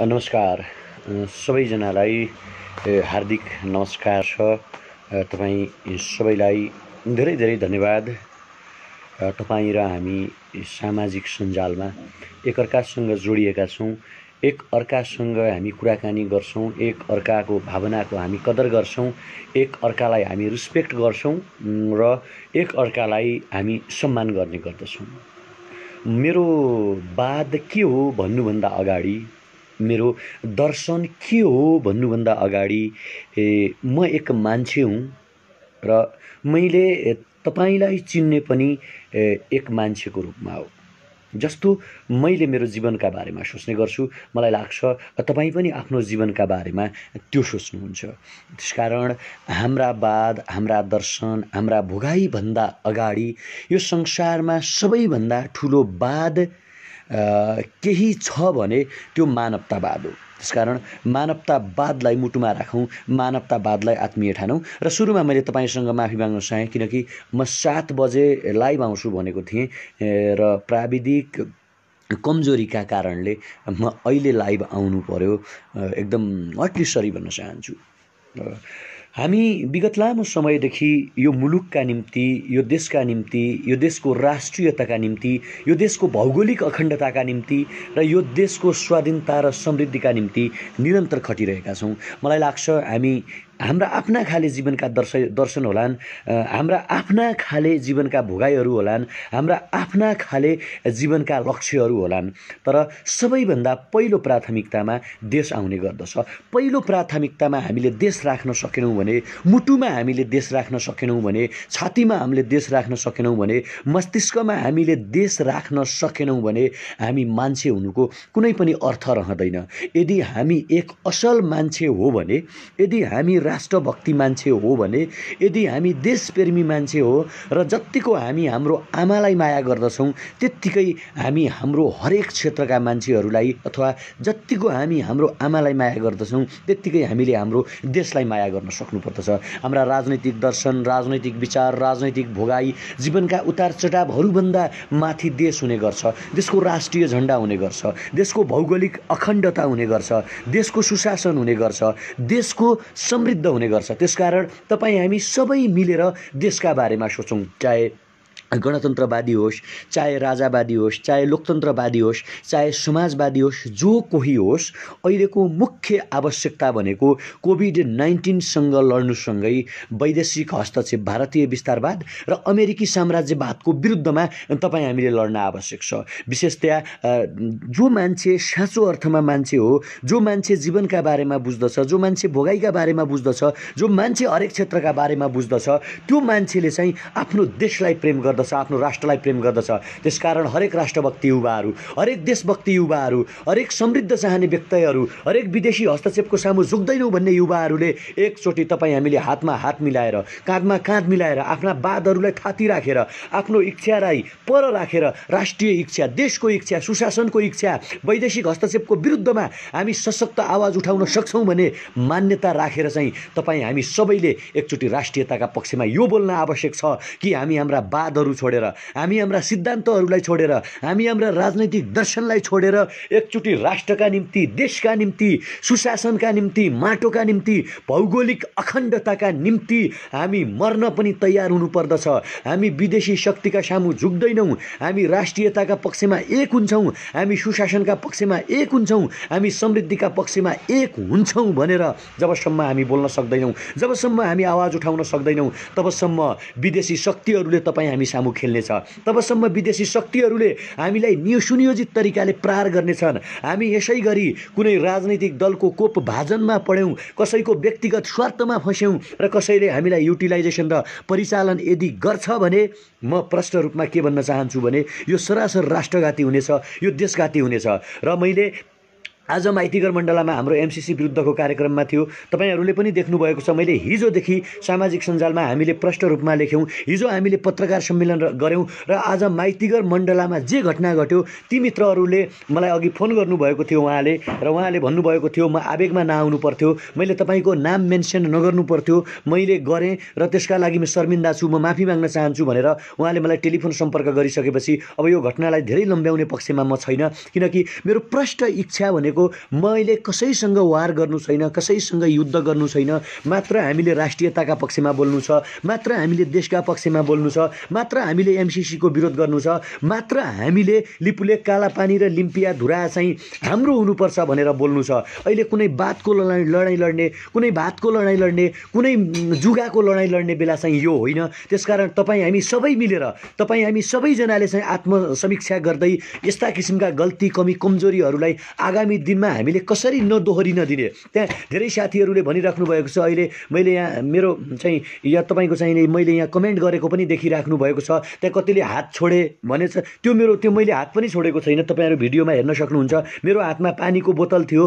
नमस्कार सबैजनालाई हार्दिक नमस्कार छ तपाईँ सबैलाई धेरै धेरै धन्यवाद तपाईँ र हामी सामाजिक सञ्जालमा एकअर्कासँग जोडिएका छौँ एक अर्कासँग हामी कुराकानी गर्छौँ एक अर्काको भावनाको हामी कदर गर्छौँ एक अर्कालाई हामी रिस्पेक्ट गर्छौँ र एक अर्कालाई हामी सम्मान गर्ने गर्दछौँ मेरो बाद के हो भन्नुभन्दा अगाडि मेरो दर्शन के हो भन्नुभन्दा अगाडि ए म एक मान्छे हुँ र मैले तपाईँलाई चिन्ने पनि एक मान्छेको रूपमा हो जस्तो मैले मेरो जीवनका बारेमा सोच्ने गर्छु मलाई लाग्छ तपाईँ पनि आफ्नो जीवनका बारेमा त्यो सोच्नुहुन्छ त्यसकारण हाम्रा वाद हाम्रा दर्शन हाम्रा भोगाइभन्दा अगाडि यो संसारमा सबैभन्दा ठुलो वाद केही छ भने त्यो मानवतावाद हो त्यसकारण मानवतावादलाई मुटुमा राखौँ मानवतावादलाई आत्मीय ठानौँ र सुरुमा मैले तपाईँसँग माफी माग्न चाहेँ किनकि म सात बजे लाइभ आउँछु भनेको थिएँ र प्राविधिक कमजोरीका कारणले म अहिले लाइभ आउनु पर्यो एकदम सरी भन्न चाहन्छु हामी विगत लामो समयदेखि यो मुलुकका निम्ति यो देशका निम्ति यो देशको राष्ट्रियताका निम्ति यो देशको भौगोलिक अखण्डताका निम्ति र यो देशको स्वाधीनता र समृद्धिका निम्ति निरन्तर खटिरहेका छौँ मलाई लाग्छ हामी हाम्रा आफ्ना खाले जीवनका दर्श दर्शन होलान् हाम्रा आफ्ना खाले जीवनका भोगाइहरू होलान् हाम्रा आफ्ना खाले जीवनका लक्ष्यहरू होलान् तर सबैभन्दा पहिलो प्राथमिकतामा देश आउने गर्दछ पहिलो प्राथमिकतामा हामीले देश राख्न सकेनौँ भने मुटुमा हामीले देश राख्न सकेनौँ भने छातीमा हामीले देश राख्न सकेनौँ भने मस्तिष्कमा हामीले देश राख्न सकेनौँ भने हामी मान्छे हुनुको कुनै पनि अर्थ रहँदैन यदि हामी एक असल मान्छे हो भने यदि हामी राष्ट्रभक्ति मान्छे हो भने यदि हामी देशप्रेमी मान्छे हो र जत्तिको हामी हाम्रो आमालाई माया गर्दछौँ त्यत्तिकै हामी हाम्रो हरेक क्षेत्रका मान्छेहरूलाई अथवा जत्तिको हामी हाम्रो आमालाई माया गर्दछौँ त्यत्तिकै हामीले हाम्रो देशलाई माया गर्न सक्नुपर्दछ हाम्रा राजनैतिक दर्शन राजनैतिक विचार राजनैतिक भोगाई जीवनका उतार चढावहरूभन्दा माथि देश हुने गर्छ देशको राष्ट्रिय झन्डा हुने गर्छ देशको भौगोलिक अखण्डता हुने गर्छ देशको सुशासन हुने गर्छ देशको समृद्ध समृद्ध हुने गर्छ त्यसकारण तपाईँ हामी सबै मिलेर देशका बारेमा सोचौँ चाहे गणतन्त्रवादी होस् चाहे राजावादी होस् चाहे लोकतन्त्रवादी होस् चाहे समाजवादी होस् जो कोही होस् अहिलेको मुख्य आवश्यकता भनेको कोभिड नाइन्टिनसँग लड्नुसँगै वैदेशिक हस्तक्षेप भारतीय विस्तारवाद र अमेरिकी साम्राज्यवादको विरुद्धमा तपाईँ हामीले लड्न आवश्यक छ विशेषतया जो मान्छे साँचो अर्थमा मान्छे हो जो मान्छे जीवनका बारेमा बुझ्दछ जो मान्छे भोगाइका बारेमा बुझ्दछ जो मान्छे हरेक क्षेत्रका बारेमा बुझ्दछ त्यो मान्छेले चाहिँ आफ्नो देशलाई प्रेम गर्दछ गर्दछ आफ्नो राष्ट्रलाई प्रेम गर्दछ त्यसकारण हरेक राष्ट्रभक्ति युवाहरू हरेक देशभक्ति युवाहरू हरेक समृद्ध चाहने व्यक्तिहरू हरेक विदेशी हस्तक्षेपको सामु झुक्दैनौँ भन्ने युवाहरूले एकचोटि तपाईँ हामीले हातमा हात मिलाएर काँधमा काँध मिलाएर आफ्ना वादहरूलाई थाती राखेर आफ्नो इच्छालाई पर राखेर राष्ट्रिय इच्छा देशको इच्छा सुशासनको इच्छा वैदेशिक हस्तक्षेपको विरुद्धमा हामी सशक्त आवाज उठाउन सक्छौँ भने मान्यता राखेर चाहिँ तपाईँ हामी सबैले एकचोटि राष्ट्रियताका पक्षमा यो बोल्न आवश्यक छ कि हामी हाम्रा वादहरू छोडेर हामी हाम्रा सिद्धान्तहरूलाई छोडेर हामी हाम्रा राजनैतिक दर्शनलाई छोडेर एकचोटि राष्ट्रका निम्ति देशका निम्ति सुशासनका निम्ति माटोका निम्ति भौगोलिक अखण्डताका निम्ति हामी मर्न पनि तयार हुनुपर्दछ हामी विदेशी शक्तिका सामु झुक्दैनौँ हामी राष्ट्रियताका पक्षमा एक हुन्छौँ हामी सुशासनका पक्षमा एक हुन्छौँ हामी समृद्धिका पक्षमा एक हुन्छौँ भनेर जबसम्म हामी बोल्न सक्दैनौँ जबसम्म हामी आवाज उठाउन सक्दैनौँ तबसम्म विदेशी शक्तिहरूले तपाईँ हामी सामु लामो खेल्नेछ तबसम्म विदेशी शक्तिहरूले हामीलाई नियो सुनियोजित तरिकाले प्रहार गर्नेछन् हामी यसै गरी कुनै राजनैतिक दलको कोप भाजनमा पढ्यौँ कसैको व्यक्तिगत स्वार्थमा फस्यौँ र कसैले हामीलाई युटिलाइजेसन र परिचालन यदि गर्छ भने म प्रष्ट रूपमा के भन्न चाहन्छु भने यो सरासर राष्ट्रघाती हुनेछ यो देशघाती हुनेछ र मैले आज माइतीगर मण्डलामा हाम्रो एमसिसी विरुद्धको कार्यक्रममा थियो तपाईँहरूले पनि देख्नुभएको छ मैले हिजोदेखि सामाजिक सञ्जालमा हामीले प्रष्ट रूपमा लेख्यौँ हिजो हामीले पत्रकार सम्मेलन गऱ्यौँ र आज माइतीगर मण्डलामा जे घटना घट्यो ती मित्रहरूले मलाई अघि फोन गर्नुभएको थियो उहाँले र उहाँले भन्नुभएको थियो म आवेगमा नआउनु पर्थ्यो मैले तपाईँको नाम मेन्सन नगर्नु पर्थ्यो मैले गरेँ र त्यसका लागि म शर्मिन्दा छु म माफी माग्न चाहन्छु भनेर उहाँले मलाई टेलिफोन सम्पर्क गरिसकेपछि अब यो घटनालाई धेरै लम्ब्याउने पक्षमा म छैन किनकि मेरो प्रष्ट इच्छा भनेको भनेको मैले कसैसँग वार गर्नु छैन कसैसँग युद्ध गर्नु छैन मात्र हामीले राष्ट्रियताका पक्षमा बोल्नु छ मात्र हामीले देशका पक्षमा बोल्नु छ मात्र हामीले एमसिसीको विरोध गर्नु छ मात्र हामीले लिपुले कालापानी र लिम्पिया धुरा चाहिँ हाम्रो हुनुपर्छ भनेर बोल्नु छ अहिले कुनै बातको लडाइँ लडाइँ लड्ने कुनै भातको लडाइँ लड्ने कुनै जुगाको लडाइँ लड्ने बेला चाहिँ यो होइन त्यसकारण तपाईँ हामी सबै मिलेर तपाईँ हामी सबैजनाले चाहिँ आत्मसमीक्षा गर्दै यस्ता किसिमका गल्ती कमी कमजोरीहरूलाई आगामी दिनमा हामीले कसरी नदोहोरी नदिने त्यहाँ धेरै साथीहरूले भनिराख्नु भएको छ अहिले मैले यहाँ मेरो चाहिँ या तपाईँको चाहिँ मैले यहाँ कमेन्ट गरेको पनि देखिराख्नु भएको छ त्यहाँ कतिले हात छोडे भनेछ त्यो मेरो त्यो मैले हात पनि छोडेको छैन तपाईँहरू भिडियोमा हेर्न सक्नुहुन्छ मेरो हातमा पानीको बोतल थियो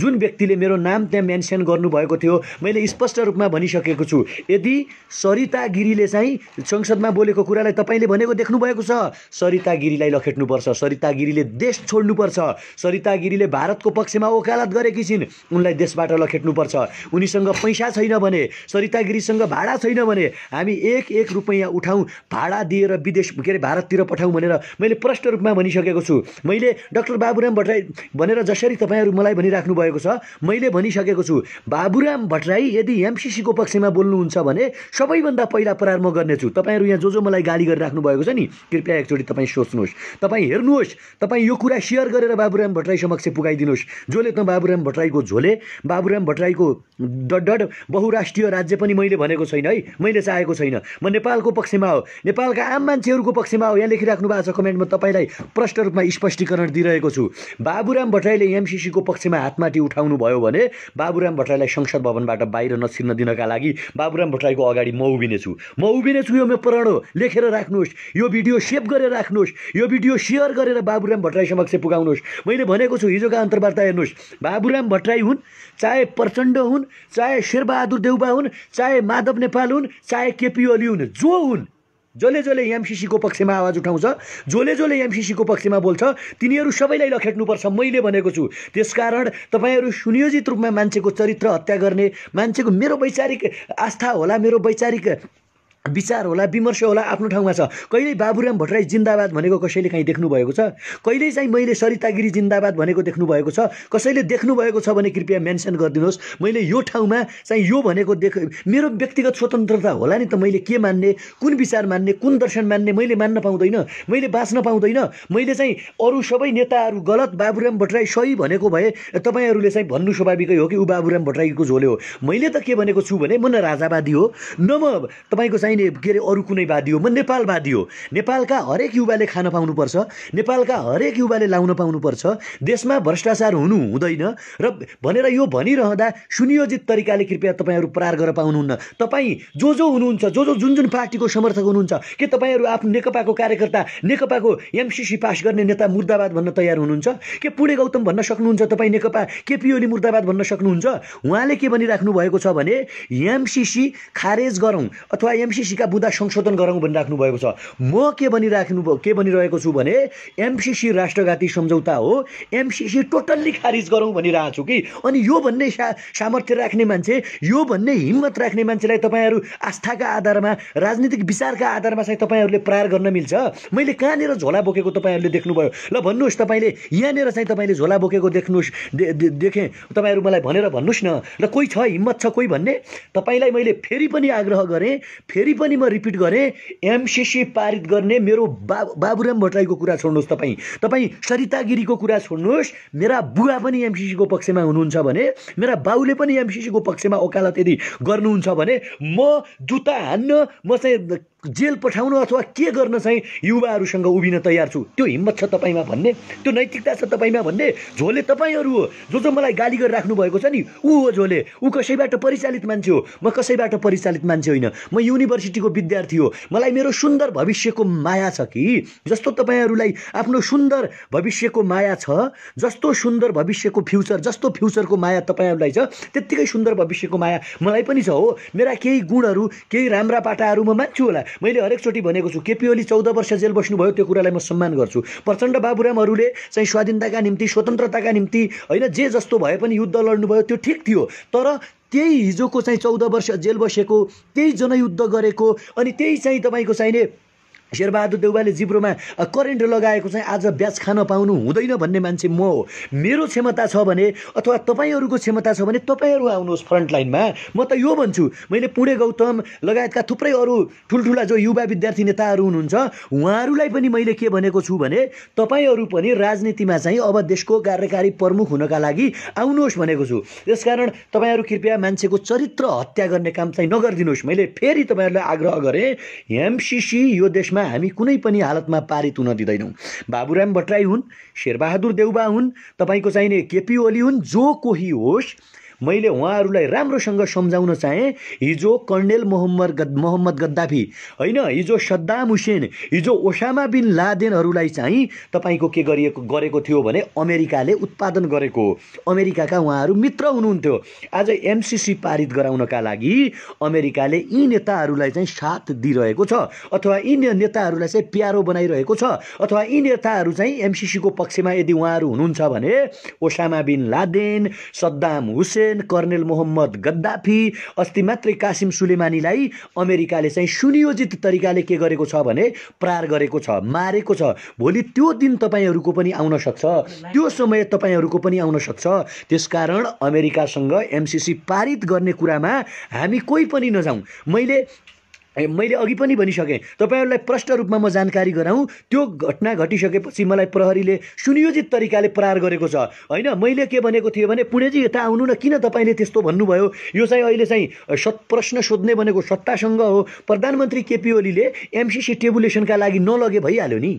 जुन व्यक्तिले मेरो नाम त्यहाँ मेन्सन गर्नुभएको थियो मैले स्पष्ट रूपमा भनिसकेको छु यदि सरिता गिरीले चाहिँ संसदमा बोलेको कुरालाई तपाईँले भनेको देख्नुभएको छ सरिता गिरीलाई लखेट्नुपर्छ सरिता गिरीले देश छोड्नुपर्छ सरिता गिरी ले भारतको पक्षमा ओकालत गरेकी छिन् उनलाई देशबाट लखेट्नुपर्छ उनीसँग पैसा छैन भने सरिता गिरीसँग भाडा छैन भने हामी एक एक रुपैयाँ उठाउँ भाडा दिएर विदेश के अरे भारततिर पठाउँ भनेर मैले प्रष्ट रूपमा भनिसकेको छु मैले डक्टर बाबुराम भट्टराई भनेर जसरी तपाईँहरू मलाई भनिराख्नु भएको छ मैले भनिसकेको छु बाबुराम भट्टराई यदि एमसिसीको पक्षमा बोल्नुहुन्छ भने सबैभन्दा पहिला प्रहार म गर्नेछु तपाईँहरू यहाँ जो जो मलाई गाली गरिराख्नु भएको छ नि कृपया एकचोटि तपाईँ सोच्नुहोस् तपाईँ हेर्नुहोस् तपाईँ यो कुरा सेयर गरेर बाबुराम भट्टराई समक्ष समक्ष पुगाइदिनुहोस् जसले त बाबुराम भट्टराईको झोले बाबुराम भट्टराईको डड बहुराष्ट्रिय राज्य पनि मैले भनेको छैन है मैले चाहेको छैन म नेपालको पक्षमा हो नेपालका आम मान्छेहरूको पक्षमा हो यहाँ लेखिराख्नु भएको छ कमेन्टमा तपाईँलाई प्रष्ट रूपमा स्पष्टीकरण दिइरहेको छु बाबुराम भट्टराईले एमसिसीको पक्षमा हातमाटी उठाउनु भयो भने बाबुराम भट्टराईलाई संसद भवनबाट बाहिर नछिर्न दिनका लागि बाबुराम भट्टराईको अगाडि म उभिनेछु म उभिनेछु यो मेरो प्रण हो लेखेर राख्नुहोस् यो भिडियो सेभ गरेर राख्नुहोस् यो भिडियो सेयर गरेर बाबुराम भट्टराई समक्ष पुगाउनुहोस् मैले भनेको छु हिजोका अन्तर्वार्ता हेर्नुहोस् बाबुराम भट्टराई हुन् चाहे प्रचण्ड हुन् चाहे शेरबहादुर देउबा हुन् चाहे माधव नेपाल हुन् चाहे केपी ओली हुन् जो हुन् जसले जसले एमसिसीको पक्षमा आवाज उठाउँछ जसले जसले एमसिसीको पक्षमा बोल्छ तिनीहरू सबैलाई लखेट्नुपर्छ मैले भनेको छु त्यसकारण तपाईँहरू सुनियोजित रूपमा मान्छेको चरित्र हत्या गर्ने मान्छेको मेरो वैचारिक आस्था होला मेरो वैचारिक विचार होला विमर्श होला आफ्नो ठाउँमा छ कहिल्यै बाबुराम भट्टराई जिन्दाबाद भनेको कसैले काहीँ देख्नुभएको छ कहिले चाहिँ मैले सरितागिरी जिन्दाबाद भनेको देख्नुभएको छ कसैले देख्नुभएको छ भने कृपया मेन्सन गरिदिनुहोस् मैले यो ठाउँमा चाहिँ यो भनेको देख मेरो व्यक्तिगत स्वतन्त्रता होला नि त मैले के मान्ने कुन विचार मान्ने कुन दर्शन मान्ने मैले मान्न पाउँदैन मैले बाँच्न पाउँदैन मैले चाहिँ अरू सबै नेताहरू गलत बाबुराम भट्टराई सही भनेको भए तपाईँहरूले चाहिँ भन्नु स्वाभाविकै हो कि ऊ बाबुराम भट्टराईको झोले हो मैले त के भनेको छु भने म न राजावादी हो न म तपाईँको चाहिँ चाहिने के अरे अरू कुनै वादी हो म नेपालवादी हो नेपालका हरेक युवाले खान पाउनुपर्छ नेपालका हरेक युवाले लाउन पाउनुपर्छ देशमा भ्रष्टाचार हुनु हुँदैन र भनेर यो भनिरहँदा सुनियोजित तरिकाले कृपया तपाईँहरू प्रार गरेर पाउनुहुन्न तपाईँ जो जो हुनुहुन्छ जो जो जुन जुन पार्टीको समर्थक हुनुहुन्छ के तपाईँहरू आफ्नो नेकपाको कार्यकर्ता नेकपाको एमसिसी पास गर्ने नेता मुर्दाबाद भन्न तयार हुनुहुन्छ के पुणे गौतम भन्न सक्नुहुन्छ तपाईँ नेकपा केपी ओली मुर्दाबाद भन्न सक्नुहुन्छ उहाँले के भनिराख्नु भएको छ भने एमसिसी खारेज गरौँ अथवा एमसिसी एमसिसीका बुदा संशोधन गरौँ भनिराख्नु भएको छ म के भनिराख्नु के भनिरहेको छु भने एमसिसी राष्ट्रघाती सम्झौता हो एमसिसी टोटल्ली खारिज गरौँ भनिरहेको छु कि अनि यो भन्ने सा सामर्थ्य राख्ने मान्छे यो भन्ने हिम्मत राख्ने मान्छेलाई तपाईँहरू आस्थाका आधारमा राजनीतिक विचारका आधारमा चाहिँ तपाईँहरूले प्रहार गर्न मिल्छ मैले कहाँनिर झोला बोकेको तपाईँहरूले देख्नुभयो ल भन्नुहोस् तपाईँले यहाँनिर चाहिँ तपाईँले झोला बोकेको देख्नुहोस् देखेँ तपाईँहरू मलाई भनेर भन्नुहोस् न र कोही छ हिम्मत छ कोही भन्ने तपाईँलाई मैले फेरि पनि आग्रह गरेँ फेरि फेरि पनि म रिपिट गरेँ एमसिसी पारित गर्ने मेरो बा बाबुराम भट्टराईको कुरा छोड्नुहोस् तपाईँ तपाईँ सरिता गिरीको कुरा छोड्नुहोस् मेरा बुवा पनि एमसिसीको पक्षमा हुनुहुन्छ भने मेरा बाउले पनि एमसिसीको पक्षमा ओकालत यदि गर्नुहुन्छ भने म जुत्ता हान्न म चाहिँ जेल पठाउनु अथवा के गर्न चाहिँ युवाहरूसँग उभिन तयार छु त्यो हिम्मत छ तपाईँमा भन्ने त्यो नैतिकता छ तपाईँमा भन्ने झोले तपाईँहरू हो जो जो मलाई गाली गरिराख्नु भएको छ नि ऊ हो झोले ऊ कसैबाट परिचालित मान्छे हो म कसैबाट परिचालित मान्छे होइन म युनिभर्सिटीको विद्यार्थी हो मलाई मेरो सुन्दर भविष्यको माया छ कि जस्तो तपाईँहरूलाई आफ्नो सुन्दर भविष्यको माया छ जस्तो सुन्दर भविष्यको फ्युचर जस्तो फ्युचरको माया तपाईँहरूलाई छ त्यत्तिकै सुन्दर भविष्यको माया मलाई पनि छ हो मेरा केही गुणहरू केही राम्रा पाटाहरू म मान्छु होला मैले हरेकचोटि भनेको छु केपी ओली चौध वर्ष जेल बस्नुभयो त्यो कुरालाई म सम्मान गर्छु प्रचण्ड बाबुरामहरूले चाहिँ स्वाधीनताका निम्ति स्वतन्त्रताका निम्ति होइन जे जस्तो भए पनि युद्ध लड्नुभयो त्यो ठिक थियो तर त्यही हिजोको चाहिँ चौध वर्ष जेल बसेको त्यही जनयुद्ध गरेको अनि त्यही चाहिँ तपाईँको चाहिने शेरबहादुर देउबाले जिब्रोमा करेन्ट लगाएको चाहिँ आज ब्याज खान पाउनु हुँदैन भन्ने मान्छे म हो मेरो क्षमता छ भने अथवा तपाईँहरूको क्षमता छ भने तपाईँहरू आउनुहोस् फ्रन्ट लाइनमा म त यो भन्छु मैले पुणे गौतम लगायतका थुप्रै अरू ठुल्ठुला जो युवा विद्यार्थी नेताहरू हुनुहुन्छ उहाँहरूलाई पनि मैले के भनेको छु भने तपाईँहरू पनि राजनीतिमा चाहिँ अब देशको कार्यकारी प्रमुख हुनका लागि आउनुहोस् भनेको छु त्यसकारण तपाईँहरू कृपया मान्छेको चरित्र हत्या गर्ने काम चाहिँ नगरिदिनुहोस् मैले फेरि तपाईँहरूलाई आग्रह गरेँ एमसिसी यो देशमा हामी कुनै पनि हालतमा पारित हुन दिँदैनौँ बाबुराम भट्टराई हुन् शेरबहादुर देउबा हुन् तपाईँको चाहिने केपी ओली हुन् जो कोही होस् मैले उहाँहरूलाई राम्रोसँग सम्झाउन चाहेँ हिजो कर्णेल मोहम्मद गद मोहम्मद गद्दाफी होइन हिजो सद्दाम हुसेन हिजो ओसामा बिन लादेनहरूलाई चाहिँ तपाईँको के गरिएको गरेको थियो भने अमेरिकाले उत्पादन गरेको अमेरिकाका उहाँहरू मित्र हुनुहुन्थ्यो आज एमसिसी पारित गराउनका लागि अमेरिकाले यी नेताहरूलाई चाहिँ साथ दिइरहेको छ अथवा यी नेताहरूलाई चाहिँ प्यारो बनाइरहेको छ अथवा यी नेताहरू चाहिँ एमसिसीको पक्षमा यदि उहाँहरू हुनुहुन्छ भने Osama bin Laden Saddam Hussein lieutenant colonel Muhammad Gaddafi अस्ति मात्रै कासिम सुलेमानीलाई अमेरिकाले चाहिँ सुनियोजित तरिकाले के गरेको छ भने प्रार गरेको छ मारेको छ भोलि त्यो दिन तपाईँहरूको पनि आउन सक्छ त्यो समय तपाईँहरूको पनि आउन सक्छ त्यसकारण अमेरिकासँग एमसिसी पारित गर्ने कुरामा हामी कोही पनि नजाउँ मैले मैले अघि पनि भनिसकेँ तपाईँहरूलाई प्रष्ट रूपमा म जानकारी गराउँ त्यो घटना घटिसकेपछि मलाई प्रहरीले सुनियोजित तरिकाले प्रहार गरेको छ होइन मैले के भनेको थिएँ भने पुणेजी यता आउनु न किन तपाईँले त्यस्तो भन्नुभयो यो चाहिँ अहिले चाहिँ सत् प्रश्न सोध्ने भनेको सत्तासँग हो प्रधानमन्त्री केपी ओलीले एमसिसी टेबुलेसनका लागि नलगे भइहाल्यो नि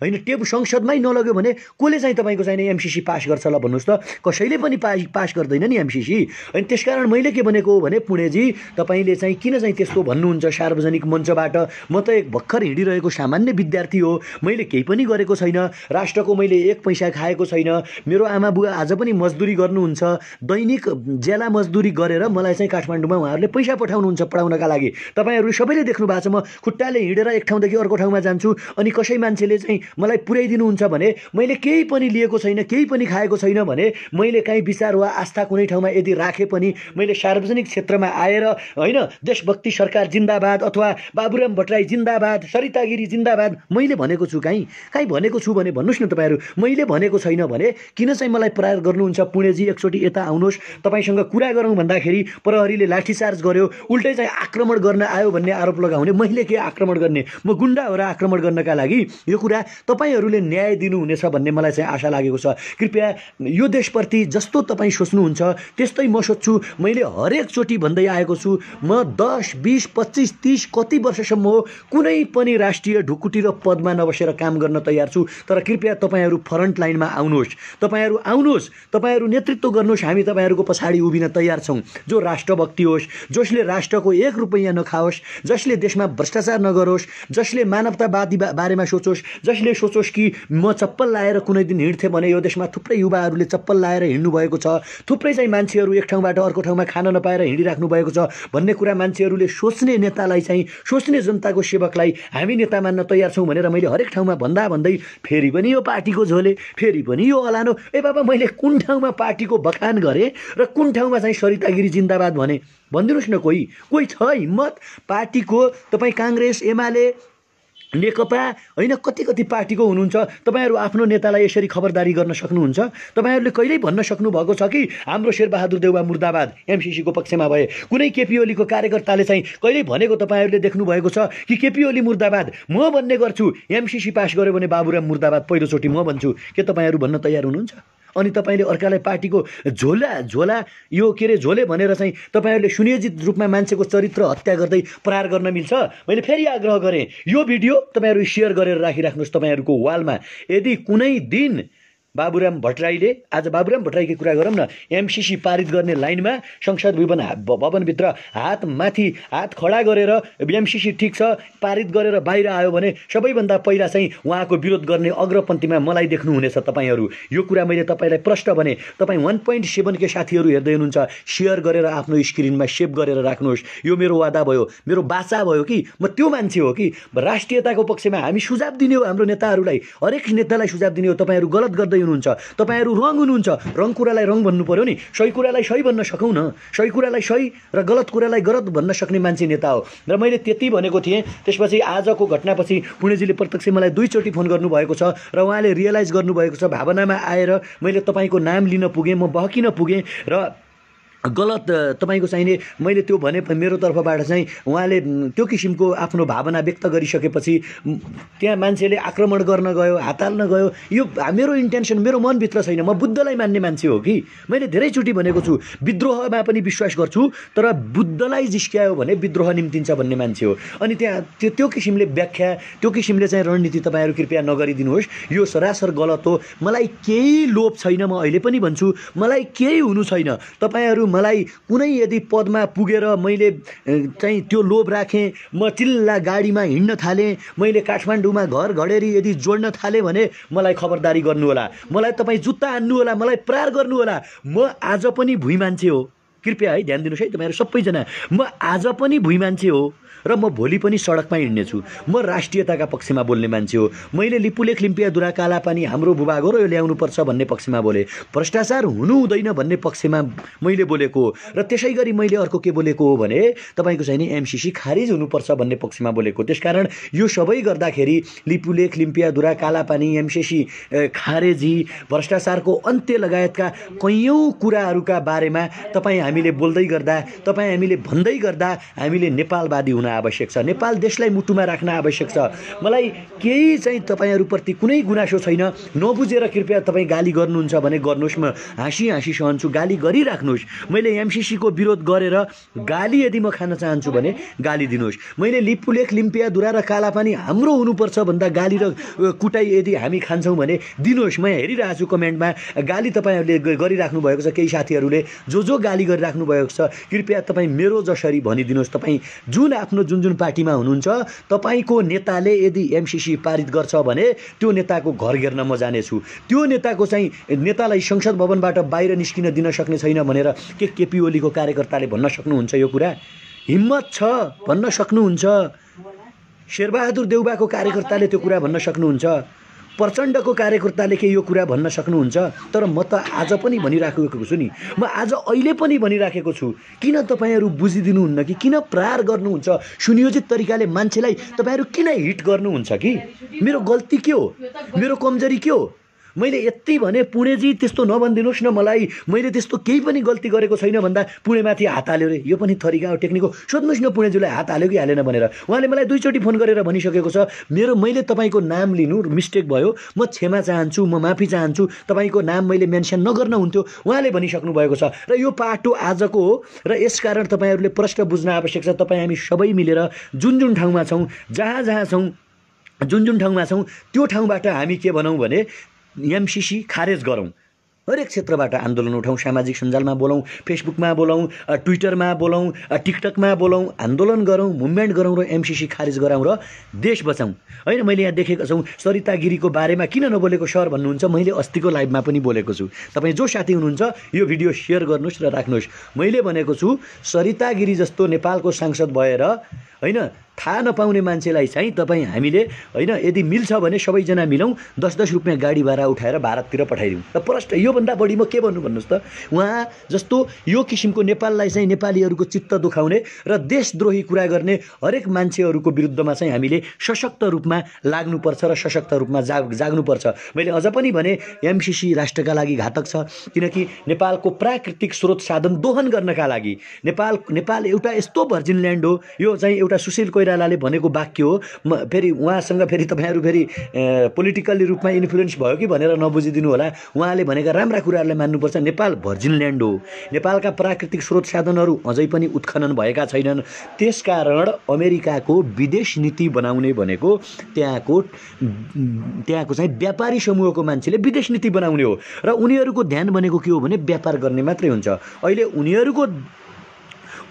होइन टेप संसदमै नलग्यो भने कसले चाहिँ तपाईँको चाहिँ एमसिसी पास गर्छ ल भन्नुहोस् त कसैले पनि पास पास गर्दैन नि एमसिसी अनि त्यसकारण मैले के भनेको हो भने पुणेजी तपाईँले चाहिँ किन चाहिँ त्यस्तो भन्नुहुन्छ सार्वजनिक मञ्चबाट म त एक भर्खर हिँडिरहेको सामान्य विद्यार्थी हो मैले केही पनि गरेको छैन राष्ट्रको मैले एक पैसा खाएको छैन मेरो आमा बुवा आज पनि मजदुरी गर्नुहुन्छ दैनिक ज्याला मजदुरी गरेर मलाई चाहिँ काठमाडौँमा उहाँहरूले पैसा पठाउनुहुन्छ पढाउनका लागि तपाईँहरू सबैले देख्नु भएको छ म खुट्टाले हिँडेर एक ठाउँदेखि अर्को ठाउँमा जान्छु अनि कसै मान्छेले चाहिँ मलाई पुर्याइदिनुहुन्छ भने मैले केही पनि लिएको छैन केही पनि खाएको छैन भने मैले काहीँ विचार वा आस्था कुनै ठाउँमा यदि राखे पनि मैले सार्वजनिक क्षेत्रमा आएर होइन देशभक्ति सरकार जिन्दाबाद अथवा बाबुराम भट्टराई जिन्दाबाद सरितागिरी जिन्दाबाद मैले भनेको छु काहीँ काहीँ भनेको छु भने भन्नुहोस् न तपाईँहरू मैले भनेको छैन भने किन चाहिँ मलाई प्रयास गर्नुहुन्छ पुणेजी एकचोटि यता आउनुहोस् तपाईँसँग कुरा गरौँ भन्दाखेरि प्रहरीले लाठीचार्ज गर्यो उल्टै चाहिँ आक्रमण गर्न आयो भन्ने आरोप लगाउने मैले के आक्रमण गर्ने म गुन्डा हो र आक्रमण गर्नका लागि यो कुरा तपाईँहरूले न्याय दिनुहुनेछ भन्ने मलाई चाहिँ आशा लागेको छ कृपया यो देशप्रति जस्तो तपाईँ सोच्नुहुन्छ त्यस्तै म सोध्छु मैले हरेक चोटि भन्दै आएको छु म दस बिस पच्चिस तिस कति वर्षसम्म हो कुनै पनि राष्ट्रिय ढुकुटी र पदमा नबसेर काम गर्न तयार छु तर कृपया तपाईँहरू फ्रन्ट लाइनमा आउनुहोस् तपाईँहरू आउनुहोस् तपाईँहरू नेतृत्व गर्नुहोस् हामी तपाईँहरूको पछाडि उभिन तयार छौँ जो राष्ट्रभक्ति होस् जसले राष्ट्रको एक रुपैयाँ नखाओस् जसले देशमा भ्रष्टाचार नगरोस् जसले मानवतावादी बारेमा सोचोस् जसले कसले सोचोस् कि म चप्पल लाएर कुनै दिन हिँड्थेँ भने यो देशमा थुप्रै युवाहरूले चप्पल लाएर हिँड्नु भएको छ थुप्रै चाहिँ मान्छेहरू एक ठाउँबाट अर्को ठाउँमा खान नपाएर हिँडिराख्नु भएको छ भन्ने कुरा मान्छेहरूले सोच्ने नेतालाई चाहिँ सोच्ने जनताको सेवकलाई हामी नेता मान्न तयार छौँ भनेर मैले हरेक ठाउँमा भन्दा भन्दै फेरि पनि यो पार्टीको झोले फेरि पनि यो अलानो ए बाबा मैले कुन ठाउँमा पार्टीको बखान गरेँ र कुन ठाउँमा चाहिँ सरितागिरी जिन्दाबाद भने भनिदिनुहोस् न कोही कोही छ हिम्मत पार्टीको तपाईँ काङ्ग्रेस एमाले नेकपा होइन कति कति पार्टीको हुनुहुन्छ तपाईँहरू आफ्नो नेतालाई यसरी खबरदारी गर्न सक्नुहुन्छ तपाईँहरूले कहिल्यै भन्न सक्नुभएको छ कि हाम्रो शेरबहादुर देउवा मुर्दाबाद एमसिसीको पक्षमा भए कुनै केपी ओलीको कार्यकर्ताले चाहिँ कहिल्यै भनेको तपाईँहरूले देख्नुभएको छ कि केपी ओली मुर्दाबाद म भन्ने गर्छु एमसिसी पास गऱ्यो भने बाबुराम मुर्दाबाद पहिलोचोटि म भन्छु के तपाईँहरू भन्न तयार हुनुहुन्छ अनि तपाईँले अर्कालाई पार्टीको झोला झोला यो के अरे झोले भनेर चाहिँ तपाईँहरूले सुनियोजित रूपमा मान्छेको चरित्र हत्या गर्दै प्रहार गर्न मिल्छ मैले फेरि आग्रह गरेँ यो भिडियो तपाईँहरू सेयर गरेर राखिराख्नुहोस् तपाईँहरूको वालमा यदि कुनै दिन बाबुराम भट्टराईले आज बाबुराम भट्टराईको कुरा गरौँ न एमसिसी पारित गर्ने लाइनमा संसद भवन भवनभित्र हात माथि हात खडा गरेर एमसिसी ठिक छ पारित गरेर बाहिर आयो भने सबैभन्दा पहिला चाहिँ उहाँको विरोध गर्ने अग्रपन्थीमा मलाई देख्नुहुनेछ तपाईँहरू यो कुरा मैले तपाईँलाई प्रष्ट भने तपाईँ वान पोइन्ट सेभेनकै साथीहरू हेर्दै हुनुहुन्छ सेयर गरेर आफ्नो स्क्रिनमा सेभ गरेर राख्नुहोस् यो मेरो वादा भयो मेरो बाचा भयो कि म त्यो मान्छे हो कि राष्ट्रियताको पक्षमा हामी सुझाव दिने हो हाम्रो नेताहरूलाई हरेक नेतालाई सुझाव दिने हो तपाईँहरू गलत गर्दै हुनुहुन्छ तपाईँहरू रङ हुनुहुन्छ रङ कुरालाई रङ भन्नु पऱ्यो नि सही कुरालाई सही भन्न सकौँ न सही कुरालाई सही र गलत कुरालाई गलत भन्न सक्ने मान्छे नेता हो र मैले त्यति भनेको थिएँ त्यसपछि आजको घटनापछि पुणेजीले प्रत्यक्ष मलाई दुईचोटि फोन गर्नुभएको छ र उहाँले रियलाइज गर्नुभएको छ भावनामा आएर मैले तपाईँको नाम लिन पुगेँ म बहकिन पुगेँ र गलत तपाईँको चाहिने मैले त्यो भने मेरो तर्फबाट चाहिँ उहाँले त्यो किसिमको आफ्नो भावना व्यक्त गरिसकेपछि त्यहाँ मान्छेले आक्रमण गर्न गयो हाताल्न गयो यो मेरो इन्टेन्सन मेरो मनभित्र छैन म बुद्धलाई मान्ने मान्छे हो कि मैले धेरैचोटि भनेको छु विद्रोहमा पनि विश्वास गर्छु तर बुद्धलाई जिस्क्यायो भने विद्रोह निम्तिन्छ भन्ने मान्छे हो अनि त्यहाँ त्यो त्यो किसिमले व्याख्या त्यो किसिमले चाहिँ रणनीति तपाईँहरू कृपया नगरिदिनुहोस् यो सरासर गलत हो मलाई केही लोभ छैन म अहिले पनि भन्छु मलाई केही हुनु छैन तपाईँहरू मलाई कुनै यदि पदमा पुगेर मैले चाहिँ त्यो लोभ राखेँ म चिल्ला गाडीमा हिँड्न थालेँ मैले काठमाडौँमा घर घडेरी यदि जोड्न थालेँ भने मलाई खबरदारी गर्नुहोला मलाई तपाईँ जुत्ता हान्नुहोला मलाई प्रार गर्नुहोला म आज पनि भुइँ मान्छे हो कृपया है ध्यान दिनुहोस् है तपाईँहरू सबैजना म आज पनि भुइँ मान्छे हो र म भोलि पनि सडकमा छु म राष्ट्रियताका पक्षमा बोल्ने मान्छे हो मैले लिपुलेख लिम्पिया दुरा काला हाम्रो भूभाग हो र यो ल्याउनुपर्छ भन्ने पक्षमा बोले भ्रष्टाचार हुनु हुँदैन भन्ने पक्षमा मैले बोलेको हो र त्यसै गरी मैले अर्को के बोलेको हो भने तपाईँको चाहिँ नि एमसिसी खारिज हुनुपर्छ भन्ने पक्षमा बोलेको त्यसकारण यो सबै गर्दाखेरि लिपुलेख लिम्पिया दुरा काला पानी एमसिसी खारेजी भ्रष्टाचारको अन्त्य लगायतका कैयौँ कुराहरूका बारेमा तपाईँ हामी हामीले बोल्दै गर्दा तपाईँ हामीले भन्दै गर्दा हामीले नेपालवादी हुन आवश्यक छ नेपाल देशलाई मुटुमा राख्न आवश्यक छ मलाई केही चाहिँ तपाईँहरूप्रति कुनै गुनासो छैन नबुझेर कृपया तपाईँ गाली गर्नुहुन्छ भने गर्नुहोस् म हाँसी हाँसी सहन्छु गाली गरिराख्नुहोस् मैले एमसिसीको विरोध गरेर गाली यदि म खान चाहन्छु भने गाली दिनुहोस् मैले लिपुलेख लिम्पिया दुरा र कालापानी हाम्रो हुनुपर्छ भन्दा गाली र कुटाइ यदि हामी खान्छौँ भने दिनुहोस् म हेरिरहेको छु कमेन्टमा गाली तपाईँहरूले गरिराख्नु भएको छ केही साथीहरूले जो जो गाली गरेर गरिराख्नु भएको छ कृपया तपाईँ मेरो जसरी भनिदिनुहोस् तपाईँ जुन आफ्नो जुन जुन पार्टीमा हुनुहुन्छ तपाईँको नेताले यदि एमसिसी पारित गर्छ भने त्यो नेताको घर घेर्न म जानेछु त्यो नेताको चाहिँ नेतालाई संसद भवनबाट बाहिर निस्किन दिन सक्ने छैन भनेर के केपी ओलीको कार्यकर्ताले भन्न सक्नुहुन्छ यो कुरा हिम्मत छ भन्न सक्नुहुन्छ शेरबहादुर देउबाको कार्यकर्ताले त्यो कुरा भन्न सक्नुहुन्छ प्रचण्डको कार्यकर्ताले के यो कुरा भन्न सक्नुहुन्छ तर म त आज पनि भनिराखेको छु नि म आज अहिले पनि भनिराखेको छु किन तपाईँहरू बुझिदिनुहुन्न कि किन प्रहार गर्नुहुन्छ सुनियोजित तरिकाले मान्छेलाई तपाईँहरू किन हिट गर्नुहुन्छ कि मेरो गल्ती के हो मेरो कमजोरी के हो मैले यति भने पुणेजी त्यस्तो नभनिदिनुहोस् न मलाई मैले त्यस्तो केही पनि गल्ती गरेको छैन भन्दा पुणेमाथि हात हाल्यो रे यो पनि थरीका हो टेक्निक हो सोध्नुहोस् न पुणेजीलाई हात हाल्यो कि हालेन भनेर उहाँले मलाई दुईचोटि फोन गरेर भनिसकेको छ मेरो मैले तपाईँको नाम लिनु मिस्टेक भयो म क्षमा चाहन्छु म माफी चाहन्छु तपाईँको नाम मैले मेन्सन नगर्न हुन्थ्यो उहाँले भनिसक्नु भएको छ र यो पाटो आजको हो र यसकारण तपाईँहरूले प्रश्न बुझ्न आवश्यक छ तपाईँ हामी सबै मिलेर जुन जुन ठाउँमा छौँ जहाँ जहाँ छौँ जुन जुन ठाउँमा छौँ त्यो ठाउँबाट हामी के भनौँ भने एमसिसी खारेज गरौँ हरेक क्षेत्रबाट आन्दोलन उठाउँ सामाजिक सञ्जालमा बोलाउँ फेसबुकमा बोलाउँ ट्विटरमा बोलाउँ टिकटकमा बोलाउँ आन्दोलन गरौँ मुभमेन्ट गरौँ र एमसिसी खारेज गराउँ र देश बचाउँ होइन मैले यहाँ देखेको छौँ सरिता गिरीको बारेमा किन नबोलेको सर भन्नुहुन्छ मैले अस्तिको लाइभमा पनि बोलेको छु तपाईँ जो साथी हुनुहुन्छ यो भिडियो सेयर गर्नुहोस् र राख्नुहोस् मैले भनेको छु सरिता गिरी जस्तो नेपालको सांसद भएर होइन थाहा नपाउने मान्छेलाई चाहिँ तपाईँ हामीले होइन यदि मिल्छ भने सबैजना मिलौँ दस दस रुपियाँ गाडी भाडा उठाएर भारततिर पठाइदिउँ र प्रष्ट योभन्दा बढी म के भन्नु भन्नुहोस् त उहाँ जस्तो यो किसिमको नेपाललाई चाहिँ नेपालीहरूको चित्त दुखाउने र देशद्रोही कुरा गर्ने हरेक मान्छेहरूको विरुद्धमा चाहिँ हामीले सशक्त रूपमा लाग्नुपर्छ र सशक्त रूपमा जाग जाग्नुपर्छ मैले अझ पनि भने एमसिसी राष्ट्रका लागि घातक छ किनकि नेपालको प्राकृतिक स्रोत साधन दोहन गर्नका लागि नेपाल नेपाल एउटा यस्तो भर्जिन ल्यान्ड हो यो चाहिँ एउटा सुशील कोइरालाले भनेको वाक्य हो म फेरि उहाँसँग फेरि तपाईँहरू फेरि पोलिटिकल्ली रूपमा इन्फ्लुएन्स भयो कि भनेर नबुझिदिनु होला उहाँले भनेका राम्रा कुराहरूलाई मान्नुपर्छ नेपाल भर्जिन ल्यान्ड हो नेपालका प्राकृतिक स्रोत साधनहरू अझै पनि उत्खनन भएका छैनन् त्यसकारण अमेरिकाको विदेश नीति बनाउने भनेको त्यहाँको त्यहाँको चाहिँ व्यापारी समूहको मान्छेले विदेश नीति बनाउने हो र उनीहरूको ध्यान भनेको के हो भने व्यापार गर्ने मात्रै हुन्छ अहिले उनीहरूको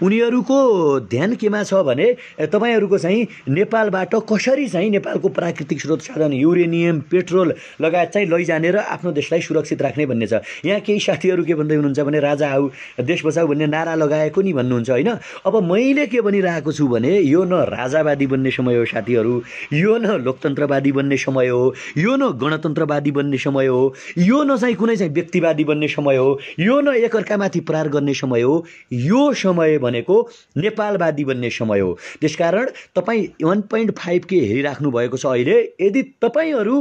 उनीहरूको ध्यान केमा छ भने तपाईँहरूको चाहिँ नेपालबाट कसरी चाहिँ नेपालको प्राकृतिक स्रोत साधन युरेनियम पेट्रोल लगायत चाहिँ लैजाने र आफ्नो देशलाई सुरक्षित राख्ने भन्ने छ यहाँ केही साथीहरू के भन्दै हुनुहुन्छ भने राजा आऊ देश बचाऊ भन्ने नारा लगाएको नि भन्नुहुन्छ होइन अब मैले के भनिरहेको छु भने यो न राजावादी बन्ने समय हो साथीहरू यो न लोकतन्त्रवादी बन्ने समय हो यो न गणतन्त्रवादी बन्ने समय हो यो न चाहिँ कुनै चाहिँ व्यक्तिवादी बन्ने समय हो यो न एकअर्कामाथि प्रहार गर्ने समय हो यो समय भने भनेको नेपालवादी बन्ने समय हो त्यसकारण तपाईँ वान पोइन्ट फाइभ के हेरिराख्नु भएको छ अहिले यदि तपाईँहरू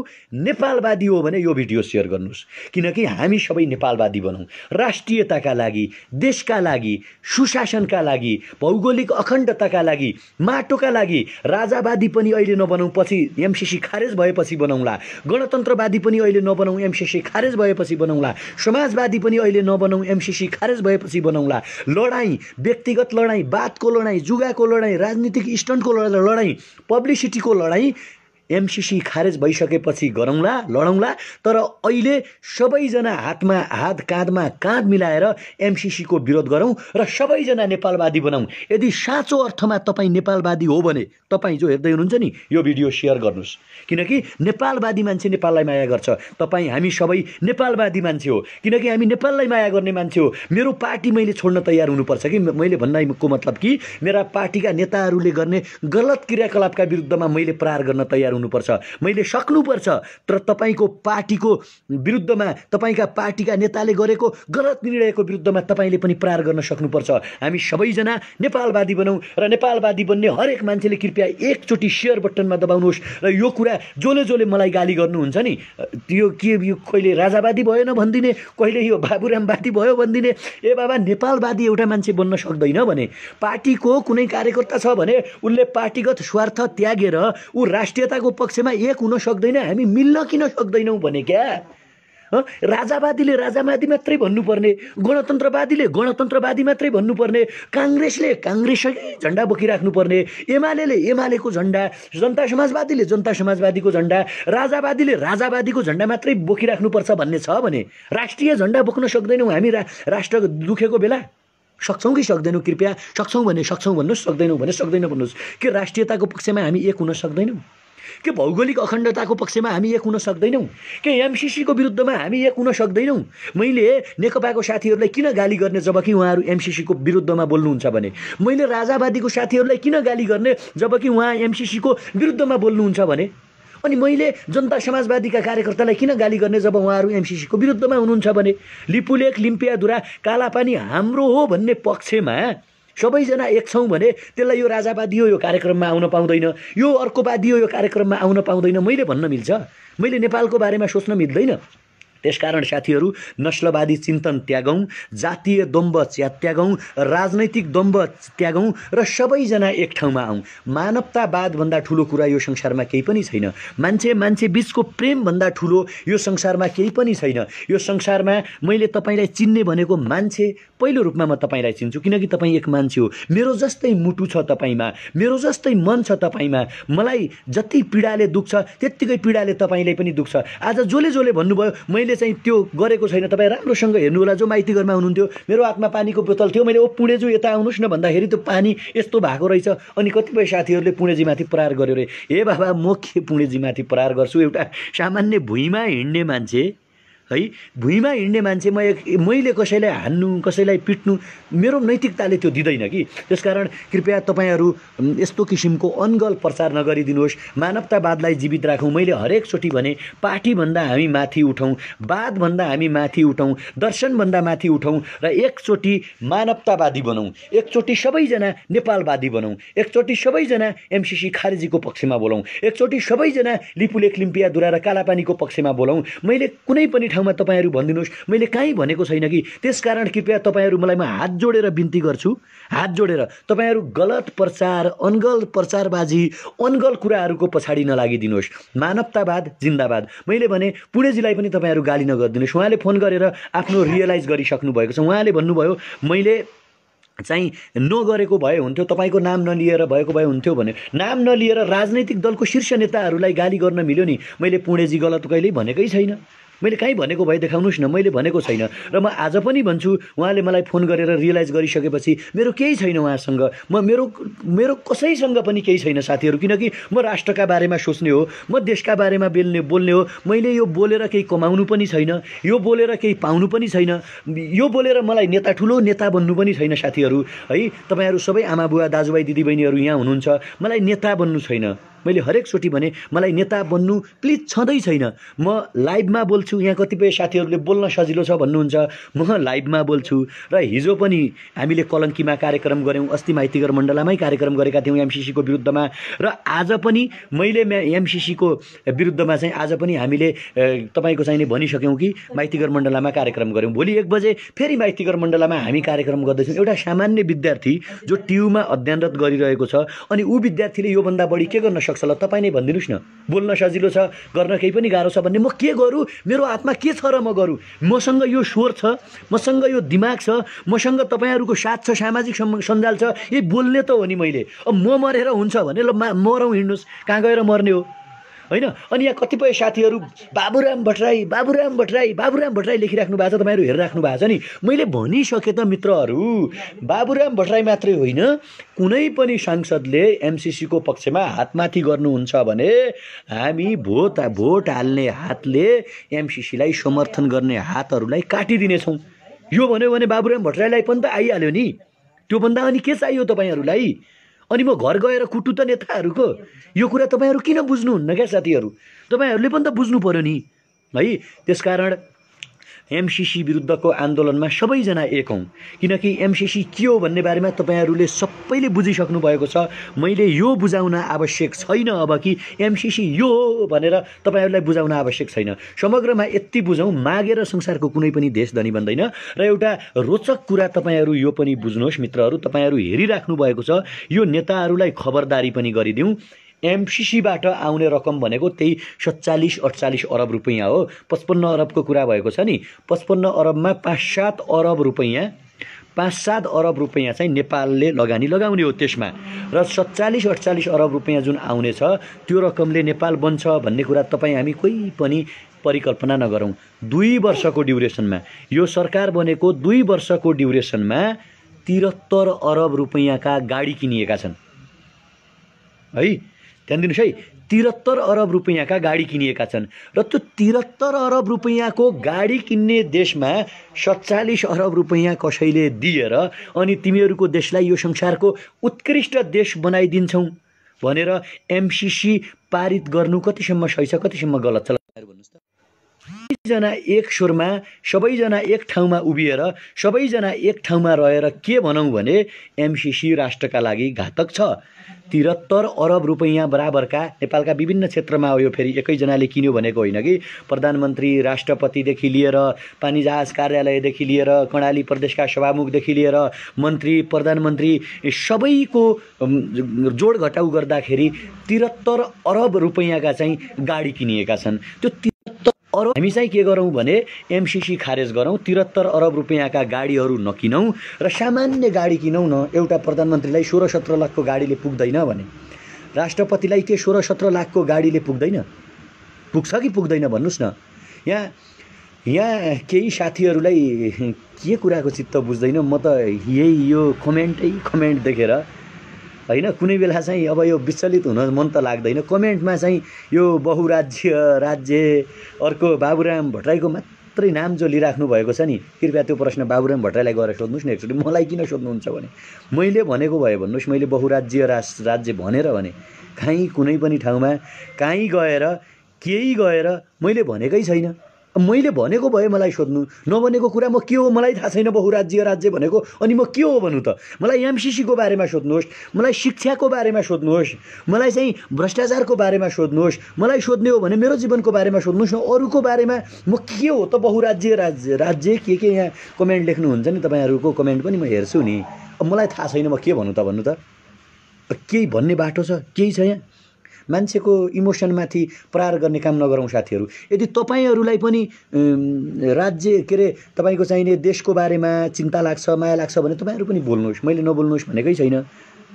नेपालवादी हो भने यो भिडियो सेयर गर्नुहोस् किनकि हामी सबै नेपालवादी बनौँ राष्ट्रियताका लागि देशका लागि सुशासनका लागि भौगोलिक अखण्डताका लागि माटोका लागि राजावादी पनि अहिले नबनाउँ पछि एमसिसी खारेज भएपछि बनाउँला गणतन्त्रवादी पनि अहिले नबनाउँ एमसिसी खारेज भएपछि बनाउँला समाजवादी पनि अहिले नबनाउँ एमसिसी खारेज भएपछि बनाउँला लडाइँ व्यक्ति व्यक्तिगत लडाइँ बातको लडाइँ जुगाको लडाइँ राजनीतिक स्टन्टको लडाइँ पब्लिसिटीको लडाइँ एमसिसी खारेज भइसकेपछि गरौँला लडौँला तर अहिले सबैजना हातमा हात काँधमा काँध मिलाएर एमसिसीको विरोध गरौँ र सबैजना नेपालवादी बनाऊँ यदि साँचो अर्थमा तपाईँ नेपालवादी हो भने तपाईँ जो हेर्दै हुनुहुन्छ नि यो भिडियो सेयर गर्नुहोस् किनकि नेपालवादी मान्छे नेपाललाई माया गर्छ तपाईँ हामी सबै नेपालवादी मान्छे हो किनकि हामी नेपाललाई माया गर्ने मान्छे हो मेरो पार्टी मैले छोड्न तयार हुनुपर्छ कि मैले भन्नको मतलब कि मेरा पार्टीका नेताहरूले गर्ने गलत क्रियाकलापका विरुद्धमा मैले प्रहार गर्न तयार हुनु हुनुपर्छ मैले सक्नुपर्छ तर तपाईँको पार्टीको विरुद्धमा तपाईँका पार्टीका नेताले गरेको गलत निर्णयको विरुद्धमा तपाईँले पनि प्रहार गर्न सक्नुपर्छ हामी सबैजना नेपालवादी बनाउँ र नेपालवादी बन्ने हरेक मान्छेले कृपया एकचोटि सेयर बटनमा दबाउनुहोस् र यो कुरा जसले जसले मलाई गाली गर्नुहुन्छ नि त्यो के यो कहिले राजावादी भएन भनिदिने कहिले यो बाबुरामवादी भयो भनिदिने ए बाबा नेपालवादी एउटा मान्छे बन्न सक्दैन भने पार्टीको कुनै कार्यकर्ता छ भने उसले पार्टीगत स्वार्थ त्यागेर ऊ राष्ट्रियताको पक्षमा एक हुन सक्दैन हामी मिल्न किन सक्दैनौँ भने क्या राजावादीले राजावादी मात्रै भन्नुपर्ने गणतन्त्रवादीले गणतन्त्रवादी मात्रै भन्नुपर्ने काङ्ग्रेसले काङ्ग्रेसकै झन्डा बोकिराख्नुपर्ने एमाले एमालेको झन्डा जनता समाजवादीले जनता समाजवादीको झन्डा राजावादीले राजावादीको झन्डा मात्रै बोकिराख्नुपर्छ भन्ने छ भने राष्ट्रिय झन्डा बोक्न सक्दैनौँ हामी रा राष्ट्र दुखेको बेला सक्छौँ कि सक्दैनौँ कृपया सक्छौँ भने सक्छौँ भन्नुहोस् सक्दैनौँ भने सक्दैनौँ भन्नुहोस् के राष्ट्रियताको पक्षमा हामी एक हुन सक्दैनौँ के भौगोलिक अखण्डताको पक्षमा हामी एक हुन सक्दैनौँ के एमसिसीको विरुद्धमा हामी एक हुन सक्दैनौँ मैले नेकपाको साथीहरूलाई किन गाली गर्ने जब कि उहाँहरू एमसिसीको विरुद्धमा बोल्नुहुन्छ भने मैले राजावादीको साथीहरूलाई किन गाली गर्ने जब कि उहाँ एमसिसीको विरुद्धमा बोल्नुहुन्छ भने अनि मैले जनता समाजवादीका कार्यकर्तालाई किन गाली गर्ने जब उहाँहरू एमसिसीको विरुद्धमा हुनुहुन्छ भने लिपुलेख लिम्पियाधुरा कालापानी हाम्रो हो भन्ने पक्षमा सबैजना एक छौँ भने त्यसलाई यो राजावादी हो यो कार्यक्रममा आउन पाउँदैन यो अर्को हो यो कार्यक्रममा आउन पाउँदैन मैले भन्न मिल्छ मैले नेपालको बारेमा सोच्न मिल्दैन त्यसकारण साथीहरू नस्लवादी चिन्तन त्यागौँ जातीय दम्ब त्यागौँ राजनैतिक दम्ब त्यागौँ र सबैजना एक ठाउँमा आउँ मानवतावादभन्दा ठुलो कुरा यो संसारमा केही पनि छैन मान्छे मान्छे बिचको प्रेमभन्दा ठुलो यो संसारमा केही पनि छैन यो संसारमा मैले तपाईँलाई चिन्ने भनेको मान्छे पहिलो रूपमा म तपाईँलाई चिन्छु किनकि तपाईँ एक मान्छे हो मेरो जस्तै मुटु छ तपाईँमा मेरो जस्तै मन छ तपाईँमा मलाई जति पीडाले दुख्छ त्यत्तिकै पीडाले तपाईँले पनि दुख्छ आज जसले जसले भन्नुभयो मैले चाहिँ त्यो गरेको छैन तपाईँ राम्रोसँग हेर्नु होला जो माइती घरमा हुनुहुन्थ्यो मेरो हातमा पानीको बोतल थियो मैले ओ पुणेजु यता आउनुहोस् न भन्दाखेरि त्यो पानी यस्तो भएको रहेछ अनि कतिपय साथीहरूले पुणेजीमाथि प्रहार गर्यो अरे हे बाबा म के पुणेजीमाथि प्रहार गर्छु एउटा सामान्य भुइँमा हिँड्ने मान्छे है भुइँमा हिँड्ने मान्छे म एक मैले कसैलाई हान्नु कसैलाई पिट्नु मेरो नैतिकताले त्यो दिँदैन कि त्यसकारण कृपया तपाईँहरू यस्तो किसिमको अनगल प्रचार नगरिदिनुहोस् मानवतावादलाई जीवित राखौँ मैले हरेकचोटि भने पार्टीभन्दा हामी माथि उठौँ वादभन्दा हामी माथि उठौँ दर्शनभन्दा माथि उठौँ र एकचोटि मानवतावादी बनाउँ एकचोटि सबैजना नेपालवादी बनाउँ एकचोटि सबैजना एमसिसी खारेजीको पक्षमा बोलाउँ एकचोटि सबैजना लिपुलेख दुरा र कालापानीको पक्षमा बोलाउँ मैले कुनै पनि ठाउँ ठाउँमा तपाईँहरू भनिदिनुहोस् मैले कहीँ भनेको छैन कि त्यसकारण कृपया तपाईँहरू मलाई म हात जोडेर बिन्ती गर्छु हात जोडेर तपाईँहरू गलत प्रचार अनगल प्रचारबाजी अनगल कुराहरूको पछाडि नलागिदिनुहोस् मानवतावाद जिन्दाबाद मैले भने पुणेजीलाई पनि तपाईँहरू गाली नगरिदिनुहोस् उहाँले फोन गरेर आफ्नो रियलाइज गरिसक्नु भएको छ उहाँले भन्नुभयो मैले चाहिँ नगरेको भए हुन्थ्यो तपाईँको नाम नलिएर भएको भए हुन्थ्यो भने नाम नलिएर राजनैतिक दलको शीर्ष नेताहरूलाई गाली गर्न मिल्यो नि मैले पुणेजी गलत कहिल्यै भनेकै छैन मैले कहीँ भनेको भए देखाउनुहोस् न मैले भनेको छैन र म आज पनि भन्छु उहाँले मलाई फोन गरेर रियलाइज गरिसकेपछि मेरो केही छैन उहाँसँग म मेरो मेरो कसैसँग पनि केही छैन साथीहरू किनकि म राष्ट्रका बारेमा सोच्ने हो म देशका बारेमा बेल्ने बोल्ने हो मैले यो बोलेर केही कमाउनु पनि छैन यो बोलेर केही पाउनु पनि छैन यो बोलेर मलाई नेता ठुलो नेता बन्नु पनि छैन साथीहरू है तपाईँहरू सबै आमा बुवा दाजुभाइ दिदीबहिनीहरू यहाँ हुनुहुन्छ मलाई नेता बन्नु छैन मैले हरेकचोटि भने मलाई नेता बन्नु प्लिज छँदै छैन म लाइभमा बोल्छु यहाँ कतिपय साथीहरूले बोल्न सजिलो छ भन्नुहुन्छ म लाइभमा बोल्छु र हिजो पनि हामीले कलङ्कीमा कार्यक्रम गऱ्यौँ अस्ति माइतीगर मण्डलामै कार्यक्रम गरेका थियौँ एमसिसीको विरुद्धमा र आज पनि मैले एमसिसीको विरुद्धमा चाहिँ आज पनि हामीले तपाईँको चाहिँ भनिसक्यौँ कि माइतीगर मण्डलामा कार्यक्रम गऱ्यौँ भोलि एक बजे फेरि माइतीगर मण्डलामा हामी कार्यक्रम गर्दैछौँ एउटा सामान्य विद्यार्थी जो टियुमा अध्ययनरत गरिरहेको छ अनि ऊ विद्यार्थीले योभन्दा बढी के गर्न सक्छ सक्छ ल तपाईँ नै भनिदिनुहोस् न बोल्न सजिलो छ गर्न केही पनि गाह्रो छ भन्ने म के गरौँ मेरो आत्मा के छ र म गरौँ मसँग यो स्वर छ मसँग यो दिमाग छ मसँग तपाईँहरूको साथ छ सामाजिक सञ्जाल छ यही बोल्ने त हो नि मैले अब म मरेर हुन्छ भने ल मा मरौँ हिँड्नुहोस् कहाँ गएर मर्ने हो होइन अनि यहाँ कतिपय साथीहरू बाबुराम भट्टराई बाबुराम भट्टराई बाबुराम भट्टराई लेखिराख्नु भएको छ तपाईँहरू हेरिराख्नु भएको छ नि मैले भनिसकेँ त मित्रहरू बाबुराम भट्टराई मात्रै होइन कुनै पनि सांसदले एमसिसीको पक्षमा हातमाथि गर्नुहुन्छ भने हामी भोट भोट हाल्ने हातले एमसिसीलाई समर्थन गर्ने हातहरूलाई काटिदिनेछौँ यो भन्यो भने बाबुराम भट्टराईलाई पनि त आइहाल्यो नि त्योभन्दा अनि के चाहियो तपाईँहरूलाई अनि म घर गएर कुटु त नेताहरूको यो कुरा तपाईँहरू किन बुझ्नुहुन्न क्या साथीहरू तपाईँहरूले पनि त बुझ्नु पऱ्यो नि है त्यसकारण एमसिसी विरुद्धको आन्दोलनमा सबैजना एक हौँ किनकि एमसिसी के हो भन्ने बारेमा तपाईँहरूले सबैले बुझिसक्नु भएको छ मैले यो बुझाउन आवश्यक छैन अब कि एमसिसी यो हो भनेर तपाईँहरूलाई बुझाउन आवश्यक छैन समग्रमा यति बुझौँ मागेर संसारको कुनै पनि देश धनी बन्दैन र एउटा रोचक कुरा तपाईँहरू यो पनि बुझ्नुहोस् मित्रहरू तपाईँहरू हेरिराख्नु भएको छ यो नेताहरूलाई खबरदारी पनि गरिदिउँ एमसिसीबाट आउने रकम भनेको त्यही सत्तालिस अठचालिस अरब रुपियाँ हो पचपन्न अरबको कुरा भएको छ नि पचपन्न अरबमा पाँच सात अरब रुपियाँ पाँच सात अरब रुपियाँ चाहिँ नेपालले लगानी लगाउने हो त्यसमा र सत्तालिस अठचालिस अरब रुपियाँ जुन आउनेछ त्यो रकमले नेपाल बन्छ भन्ने कुरा तपाईँ हामी कोही पनि परिकल्पना नगरौँ दुई वर्षको ड्युरेसनमा यो सरकार बनेको दुई वर्षको ड्युरेसनमा त्रिहत्तर अरब रुपियाँका गाडी किनिएका छन् है ध्यान दिनुहोस् है त्रिहत्तर अरब रुपियाँका गाडी किनिएका छन् र त्यो त्रिहत्तर अरब रुपियाँको गाडी किन्ने देशमा सत्तालिस अरब रुपियाँ कसैले दिएर अनि तिमीहरूको देशलाई यो संसारको उत्कृष्ट देश बनाइदिन्छौ भनेर एमसिसी पारित गर्नु कतिसम्म सही छ कतिसम्म गलत छ भन्नुहोस् त सबैजना एक स्वरमा सबैजना एक ठाउँमा उभिएर सबैजना एक ठाउँमा रहेर के भनौँ भने एमसिसी राष्ट्रका लागि घातक छ त्रिहत्तर अरब रुपैयाँ बराबरका नेपालका विभिन्न क्षेत्रमा यो फेरि एकैजनाले किन्यो भनेको होइन कि प्रधानमन्त्री राष्ट्रपतिदेखि लिएर पानी जहाज कार्यालयदेखि लिएर कर्णाली प्रदेशका सभामुखदेखि लिएर मन्त्री प्रधानमन्त्री सबैको जोड घटाउ गर्दाखेरि त्रिहत्तर अरब रुपैयाँका चाहिँ गाडी किनिएका छन् त्यो अरू हामी चाहिँ के गरौँ भने एमसिसी खारेज गरौँ त्रिहत्तर अरब रुपियाँका गाडीहरू नकिनौँ र सामान्य गाडी किनौँ न एउटा प्रधानमन्त्रीलाई सोह्र सत्र लाखको गाडीले पुग्दैन भने राष्ट्रपतिलाई के सोह्र सत्र लाखको गाडीले पुग्दैन पुग्छ कि पुग्दैन भन्नुहोस् न यहाँ यहाँ केही साथीहरूलाई के कुराको चित्त बुझ्दैन म त यही यो कमेन्टै कमेन्ट देखेर होइन कुनै बेला चाहिँ अब यो विचलित हुन मन त लाग्दैन कमेन्टमा चाहिँ यो बहुराज्य राज्य अर्को बाबुराम भट्टराईको मात्रै नाम जो लिइराख्नु भएको छ नि कृपया त्यो प्रश्न बाबुराम भट्टराईलाई गएर सोध्नुहोस् न एकचोटि मलाई किन सोध्नुहुन्छ भने मैले भनेको भए भन्नुहोस् मैले बहुराज्य राज राज्य भनेर भने काहीँ कुनै पनि ठाउँमा काहीँ गएर केही गएर मैले भनेकै छैन मैले भनेको भए मलाई सोध्नु नभनेको कुरा म के हो मलाई थाहा छैन बहुराज्य राज्य भनेको अनि म के हो भन्नु त मलाई एमसिसीको बारेमा सोध्नुहोस् मलाई शिक्षाको बारेमा सोध्नुहोस् मलाई चाहिँ भ्रष्टाचारको बारेमा सोध्नुहोस् मलाई सोध्ने हो भने मेरो जीवनको बारेमा सोध्नुहोस् न अरूको बारेमा म के हो त बहुराज्य राज्य राज्य के के यहाँ कमेन्ट लेख्नुहुन्छ नि तपाईँहरूको कमेन्ट पनि म हेर्छु नि अब मलाई थाहा छैन म के भन्नु त भन्नु त केही भन्ने बाटो छ केही छ यहाँ मान्छेको इमोसनमाथि प्रहार गर्ने काम नगरौँ साथीहरू यदि तपाईँहरूलाई पनि राज्य के अरे तपाईँको चाहिने देशको बारेमा चिन्ता लाग्छ माया लाग्छ भने तपाईँहरू पनि बोल्नुहोस् मैले नबोल्नुहोस् भनेकै छैन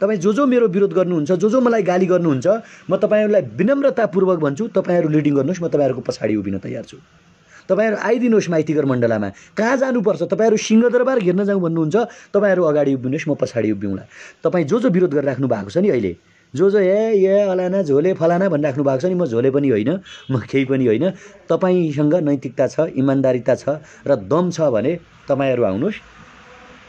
तपाईँ जो जो मेरो विरोध गर्नुहुन्छ जो जो मलाई गाली गर्नुहुन्छ म तपाईँहरूलाई विनम्रतापूर्वक भन्छु तपाईँहरू लिडिङ गर्नुहोस् म तपाईँहरूको पछाडि उभिन तयार छु तपाईँहरू आइदिनुहोस् माइतीघर मण्डलामा कहाँ जानुपर्छ तपाईँहरू सिंहदरबार घेर्न जाउँ भन्नुहुन्छ तपाईँहरू अगाडि उभिनुहोस् म पछाडि उभिउँला तपाईँ जो जो विरोध गरिराख्नु भएको छ नि अहिले जो जो ए ए अलाना झोले फलाना भनिराख्नु भएको छ नि म झोले पनि होइन म केही पनि होइन तपाईँसँग नैतिकता छ इमान्दारिता छ र दम छ भने तपाईँहरू आउनुहोस्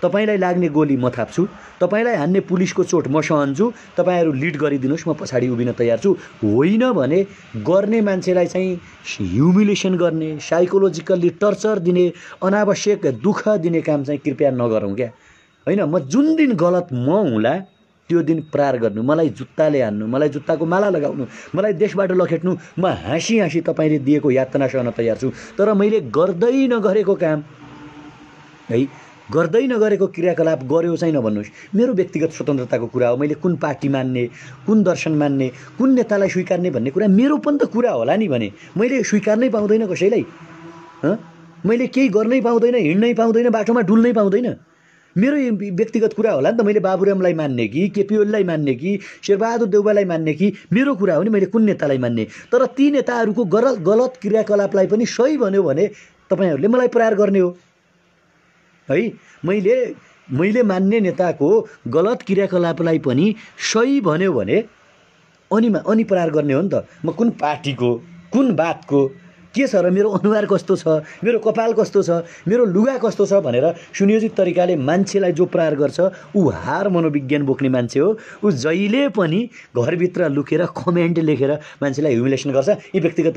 तपाईँलाई लाग्ने गोली म थाप्छु तपाईँलाई हान्ने पुलिसको चोट म सहन्छु तपाईँहरू लिड गरिदिनुहोस् म पछाडि उभिन तयार छु होइन भने गर्ने मान्छेलाई चाहिँ ह्युमिलेसन गर्ने साइकोलोजिकल्ली टर्चर दिने अनावश्यक दुःख दिने काम चाहिँ कृपया नगरौँ क्या होइन म जुन दिन गलत म हुँला त्यो दिन प्रार गर्नु मलाई जुत्ताले हान्नु मलाई जुत्ताको माला लगाउनु मलाई देशबाट लखेट्नु म हाँसी हाँसी तपाईँले दिएको यातना सहन तयार छु तर मैले गर्दै नगरेको काम है गर्दै नगरेको क्रियाकलाप गऱ्यो चाहिँ नभन्नुहोस् मेरो व्यक्तिगत स्वतन्त्रताको कुरा हो मैले कुन पार्टी मान्ने कुन दर्शन मान्ने कुन नेतालाई स्वीकार्ने भन्ने कुरा मेरो पनि त कुरा होला नि भने मैले स्वीकार्नै पाउँदैन कसैलाई मैले केही गर्नै पाउँदैन हिँड्नै पाउँदैन बाटोमा डुल्नै पाउँदैन मेरो व्यक्तिगत कुरा होला नि त मैले बाबुरामलाई मान्ने कि केपिओलीलाई मान्ने कि शेरबहादुर देउबालाई मान्ने कि मेरो कुरा हो नि मैले कुन नेतालाई मान्ने तर ती नेताहरूको गलत गलत क्रियाकलापलाई पनि सही भन्यो भने तपाईँहरूले मलाई प्रहार गर्ने हो है मैले मैले मान्ने नेताको गलत क्रियाकलापलाई पनि सही भन्यो भने अनिमा अनि प्रहार गर्ने हो नि त म कुन पार्टीको कुन बातको के छ र मेरो अनुहार कस्तो छ मेरो कपाल कस्तो छ मेरो लुगा कस्तो छ भनेर सुनियोजित तरिकाले मान्छेलाई जो प्रहार गर्छ ऊ हार मनोविज्ञान बोक्ने मान्छे हो ऊ जहिले पनि घरभित्र लुकेर कमेन्ट लेखेर मान्छेलाई ह्युमिलेसन गर्छ यी व्यक्तिगत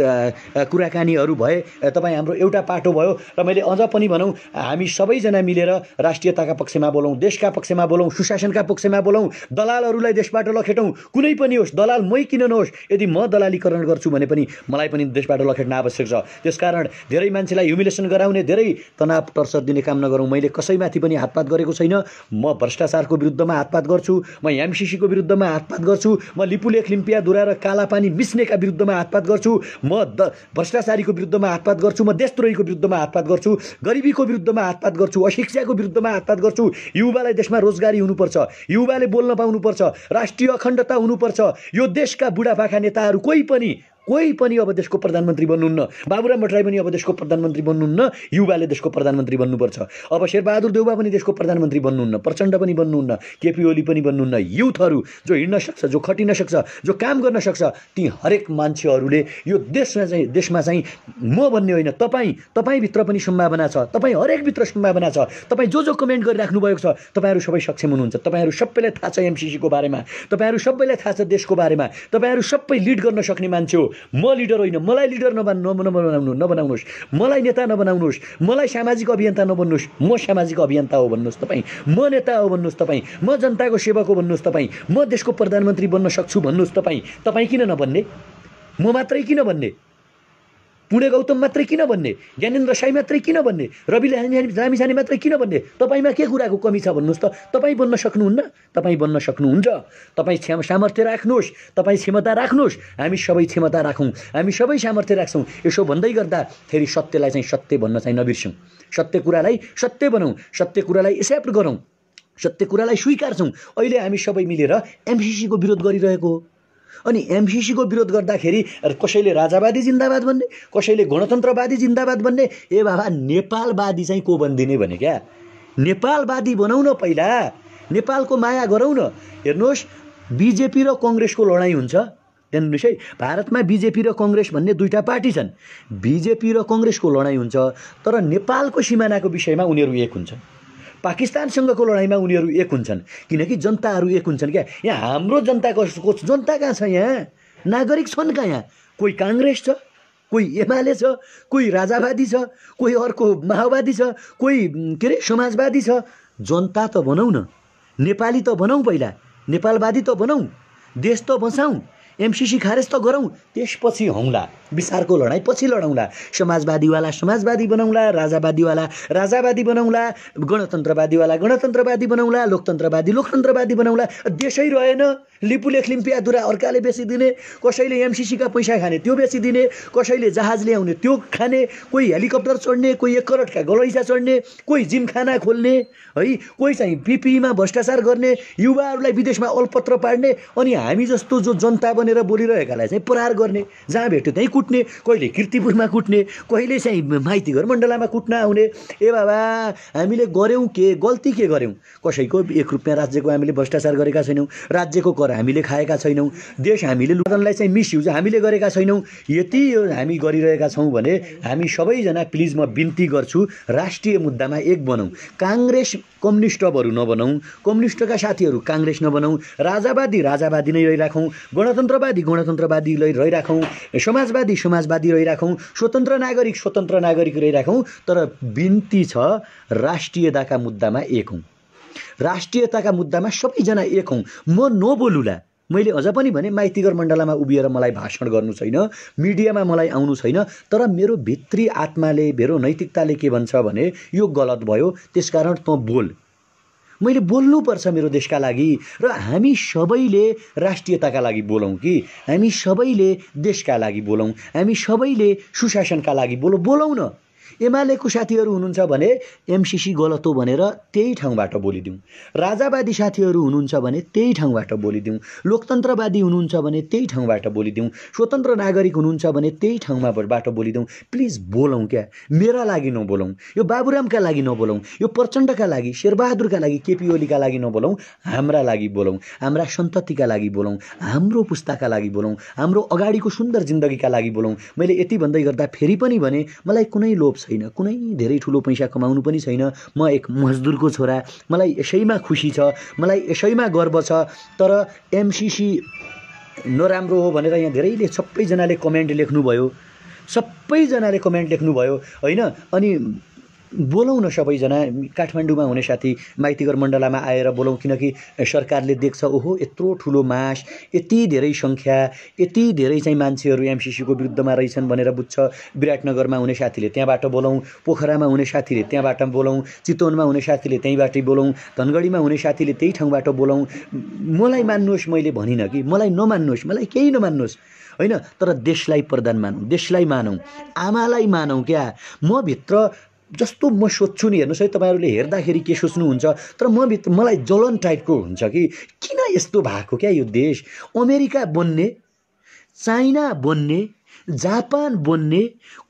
कुराकानीहरू भए तपाईँ हाम्रो एउटा पाटो भयो र मैले अझ पनि भनौँ हामी सबैजना मिलेर राष्ट्रियताका पक्षमा बोलौँ देशका पक्षमा बोलौँ सुशासनका पक्षमा बोलौँ दलालहरूलाई देशबाट लखेटौँ कुनै पनि होस् दलाल मै किन नहोस् यदि म दलालीकरण गर्छु भने पनि मलाई पनि देशबाट लखेट्न आवश्यक आवश्यक छ त्यसकारण धेरै मान्छेलाई ह्युमिलेसन गराउने धेरै तनाव टर्सर दिने काम नगरौँ मैले कसैमाथि पनि हातपात गरेको छैन म भ्रष्टाचारको विरुद्धमा हातपात गर्छु म एमसिसीको विरुद्धमा हातपात गर्छु म लिपुलेख दुरा र कालापानी मिस्नेका विरुद्धमा हातपात गर्छु म द भ्रष्टाचारीको विरुद्धमा हातपात गर्छु म देशद्रोहीको विरुद्धमा हातपात गर्छु गरिबीको विरुद्धमा हातपात गर्छु अशिक्षाको विरुद्धमा हातपात गर्छु युवालाई देशमा रोजगारी हुनुपर्छ युवाले बोल्न पाउनुपर्छ राष्ट्रिय अखण्डता हुनुपर्छ यो देशका बुढापाका नेताहरू कोही पनि कोही पनि अब देशको प्रधानमन्त्री बन्नुहुन्न बाबुराम भट्टराई पनि अब देशको प्रधानमन्त्री बन्नुहुन्न युवाले देशको प्रधानमन्त्री बन्नुपर्छ अब शेरबहादुर देउबा पनि देशको प्रधानमन्त्री बन्नुहुन्न प्रचण्ड पनि बन्नुहुन्न केपी ओली पनि बन्नुहुन्न युथहरू जो हिँड्न सक्छ जो खटिन सक्छ जो काम गर्न सक्छ ती हरेक मान्छेहरूले यो देशमा चाहिँ देशमा चाहिँ म भन्ने होइन तपाईँ तपाईँभित्र पनि सम्भावना छ तपाईँ हरेकभित्र सम्भावना छ तपाईँ जो जो कमेन्ट गरिराख्नु भएको छ तपाईँहरू सबै सक्षम हुनुहुन्छ तपाईँहरू सबैलाई थाहा छ एमसिसीको बारेमा तपाईँहरू सबैलाई थाहा छ देशको बारेमा तपाईँहरू सबै लिड गर्न सक्ने मान्छे हो म लिडर होइन मलाई लिडर नबा नबनाउनु नबनाउनुहोस् मलाई नेता नबनाउनुहोस् मलाई सामाजिक अभियन्ता नबन्नुहोस् म सामाजिक अभियन्ता हो भन्नुहोस् तपाईँ म नेता हो भन्नुहोस् तपाईँ म जनताको सेवक हो भन्नुहोस् तपाईँ म देशको प्रधानमन्त्री बन्न सक्छु भन्नुहोस् तपाईँ तपाईँ किन नभन्ने म मात्रै किन भन्ने पुणे गौतम मात्रै किन भन्ने ज्ञानेन्द्र साई मात्रै किन भन्ने रवि लामी लामिछाने मात्रै किन भन्ने तपाईँमा के कुराको कमी छ भन्नुहोस् त तपाईँ बन्न सक्नुहुन्न तपाईँ बन्न सक्नुहुन्छ तपाईँ क्षम सामर्थ्य राख्नुहोस् तपाईँ क्षमता राख्नुहोस् हामी सबै क्षमता राखौँ हामी सबै सामर्थ्य राख्छौँ यसो भन्दै गर्दा फेरि सत्यलाई चाहिँ सत्य भन्न चाहिँ नबिर्स्यौँ सत्य कुरालाई सत्य बनाउँ सत्य कुरालाई एक्सेप्ट गरौँ सत्य कुरालाई स्वीकार्छौँ अहिले हामी सबै मिलेर एमसिसीको विरोध गरिरहेको हो अनि एमसिसीको विरोध गर्दाखेरि कसैले राजावादी जिन्दाबाद भन्ने कसैले गणतन्त्रवादी जिन्दाबाद भन्ने ए बाबा नेपालवादी चाहिँ को बनिदिने भने क्या नेपालवादी बनाउन पहिला नेपालको माया गरौँ न हेर्नुहोस् बिजेपी र कङ्ग्रेसको लडाइँ हुन्छ हेर्नुहोस् है भारतमा बिजेपी र कङ्ग्रेस भन्ने दुईवटा पार्टी छन् बिजेपी र कङ्ग्रेसको लडाइँ हुन्छ तर नेपालको सिमानाको विषयमा उनीहरू एक हुन्छन् पाकिस्तानसँगको लडाइँमा उनीहरू एक हुन्छन् किनकि जनताहरू एक हुन्छन् क्या यहाँ हाम्रो जनता कसको जनता कहाँ छ यहाँ नागरिक छन् कहाँ यहाँ कोही काङ्ग्रेस छ कोही एमाले छ कोही राजावादी छ कोही अर्को माओवादी छ कोही के अरे समाजवादी छ जनता त बनाऊ न नेपाली त बनाऊ पहिला नेपालवादी त बनाऊ देश त बसाउँ एमसिसी खारेज त गरौँ त्यसपछि हौँला विचारको लडाइँ पछि लडौँला समाजवादीवाला समाजवादी बनाउँला राजावादीवाला राजावादी बनाउँला गणतन्त्रवादीवाला गणतन्त्रवादी बनाउँला लोकतन्त्रवादी लोकतन्त्रवादी बनाउँला देशै रहेन लिपुले दुरा अर्काले बेचिदिने कसैले एमसिसीका पैसा खाने त्यो बेचिदिने कसैले जहाज ल्याउने त्यो खाने कोही हेलिकप्टर चढ्ने कोही एक करोडका गलैँचा चढ्ने कोही जिमखाना खोल्ने है कोही चाहिँ पिपिईमा भ्रष्टाचार गर्ने युवाहरूलाई विदेशमा अल्पत्र पार्ने अनि हामी जस्तो जो जनता बनेर बोलिरहेकालाई चाहिँ प्रहार गर्ने जहाँ भेट्यो त्यहीँ कुट्ने कहिले किर्तिपुरमा कुट्ने कहिले चाहिँ माइतीघर मण्डलामा कुट्न आउने ए बाबा हामीले गऱ्यौँ के गल्ती के गऱ्यौँ कसैको एक रुपियाँ राज्यको हामीले भ्रष्टाचार गरेका छैनौँ राज्यको कर हामीले खाएका छैनौँ देश हामीले लुदनलाई चाहिँ मिसयुज हामीले गरेका छैनौँ यति हामी गरिरहेका छौँ भने हामी सबैजना प्लिज म बिन्ती गर्छु राष्ट्रिय मुद्दामा एक बनाउँ काङ्ग्रेस कम्युनिस्टहरू नबनाउँ कम्युनिस्टका साथीहरू काङ्ग्रेस नबनाउँ राजावादी राजावादी नै रहिराखौँ गणतन्त्रवादी गणतन्त्रवादी रहिराखौँ समाजवादी समाजवादी रहिराखौँ स्वतन्त्र नागरिक स्वतन्त्र नागरिक रहिराखौँ तर बिन्ती छ राष्ट्रियताका मुद्दामा एक हौँ राष्ट्रियताका मुद्दामा सबैजना एक हौँ म नबोलुला मैले अझ पनि भने माइतीगर मण्डलामा उभिएर मलाई भाषण गर्नु छैन मिडियामा मलाई आउनु छैन तर मेरो भित्री आत्माले मेरो नैतिकताले के भन्छ भने यो गलत भयो त्यसकारण तँ बोल मैले बोल्नुपर्छ मेरो देशका लागि र हामी सबैले राष्ट्रियताका लागि बोलौँ कि हामी सबैले देशका लागि बोलौँ हामी सबैले सुशासनका लागि बोलौँ बोलौँ न एमालेको साथीहरू हुनुहुन्छ भने एमसिसी गलत हो भनेर त्यही ठाउँबाट बोलिदिउँ राजावादी साथीहरू हुनुहुन्छ भने त्यही ठाउँबाट बोलिदिउँ लोकतन्त्रवादी हुनुहुन्छ भने त्यही ठाउँबाट बोलिदिउँ स्वतन्त्र नागरिक हुनुहुन्छ भने त्यही ठाउँमाबाट बोलिदिउँ प्लिज बोलौँ क्या मेरा लागि नबोलौँ यो बाबुरामका लागि नबोलौँ यो प्रचण्डका लागि शेरबहादुरका लागि केपी ओलीका लागि नबोलौँ हाम्रा लागि बोलौँ हाम्रा सन्ततिका लागि बोलौँ हाम्रो पुस्ताका लागि बोलौँ हाम्रो अगाडिको सुन्दर जिन्दगीका लागि बोलौँ मैले यति भन्दै गर्दा फेरि पनि भने मलाई कुनै लोभ छैन छैन कुनै धेरै ठुलो पैसा कमाउनु पनि छैन म एक मजदुरको छोरा मलाई यसैमा खुसी छ मलाई यसैमा गर्व छ तर एमसिसी नराम्रो हो भनेर यहाँ धेरैले सबैजनाले कमेन्ट लेख्नुभयो सबैजनाले कमेन्ट लेख्नुभयो होइन अनि बोलाउन सबैजना काठमाडौँमा हुने साथी माइतीघर मण्डलामा आएर बोलाउँ किनकि सरकारले देख्छ ओहो यत्रो ठुलो मास यति धेरै सङ्ख्या यति धेरै चाहिँ मान्छेहरू एमसिसीको विरुद्धमा रहेछन् भनेर बुझ्छ विराटनगरमा हुने साथीले त्यहाँबाट बोलाउँ पोखरामा हुने साथीले त्यहाँबाट बोलाउँ चितवनमा हुने साथीले त्यहीँबाटै बोलाउँ धनगढीमा हुने साथीले त्यही ठाउँबाट बोलाउँ मलाई मान्नुहोस् मैले भनिनँ कि मलाई नमान्नुहोस् मलाई केही नमान्नुहोस् होइन तर देशलाई प्रधान मानौँ देशलाई मानौँ आमालाई मानौँ क्या म भित्र जस्तो म सोध्छु नि हेर्नुहोस् है तपाईँहरूले हेर्दाखेरि के सोच्नुहुन्छ तर म मलाई जलन टाइपको हुन्छ कि किन यस्तो भएको क्या यो देश अमेरिका बन्ने चाइना बन्ने जापान बन्ने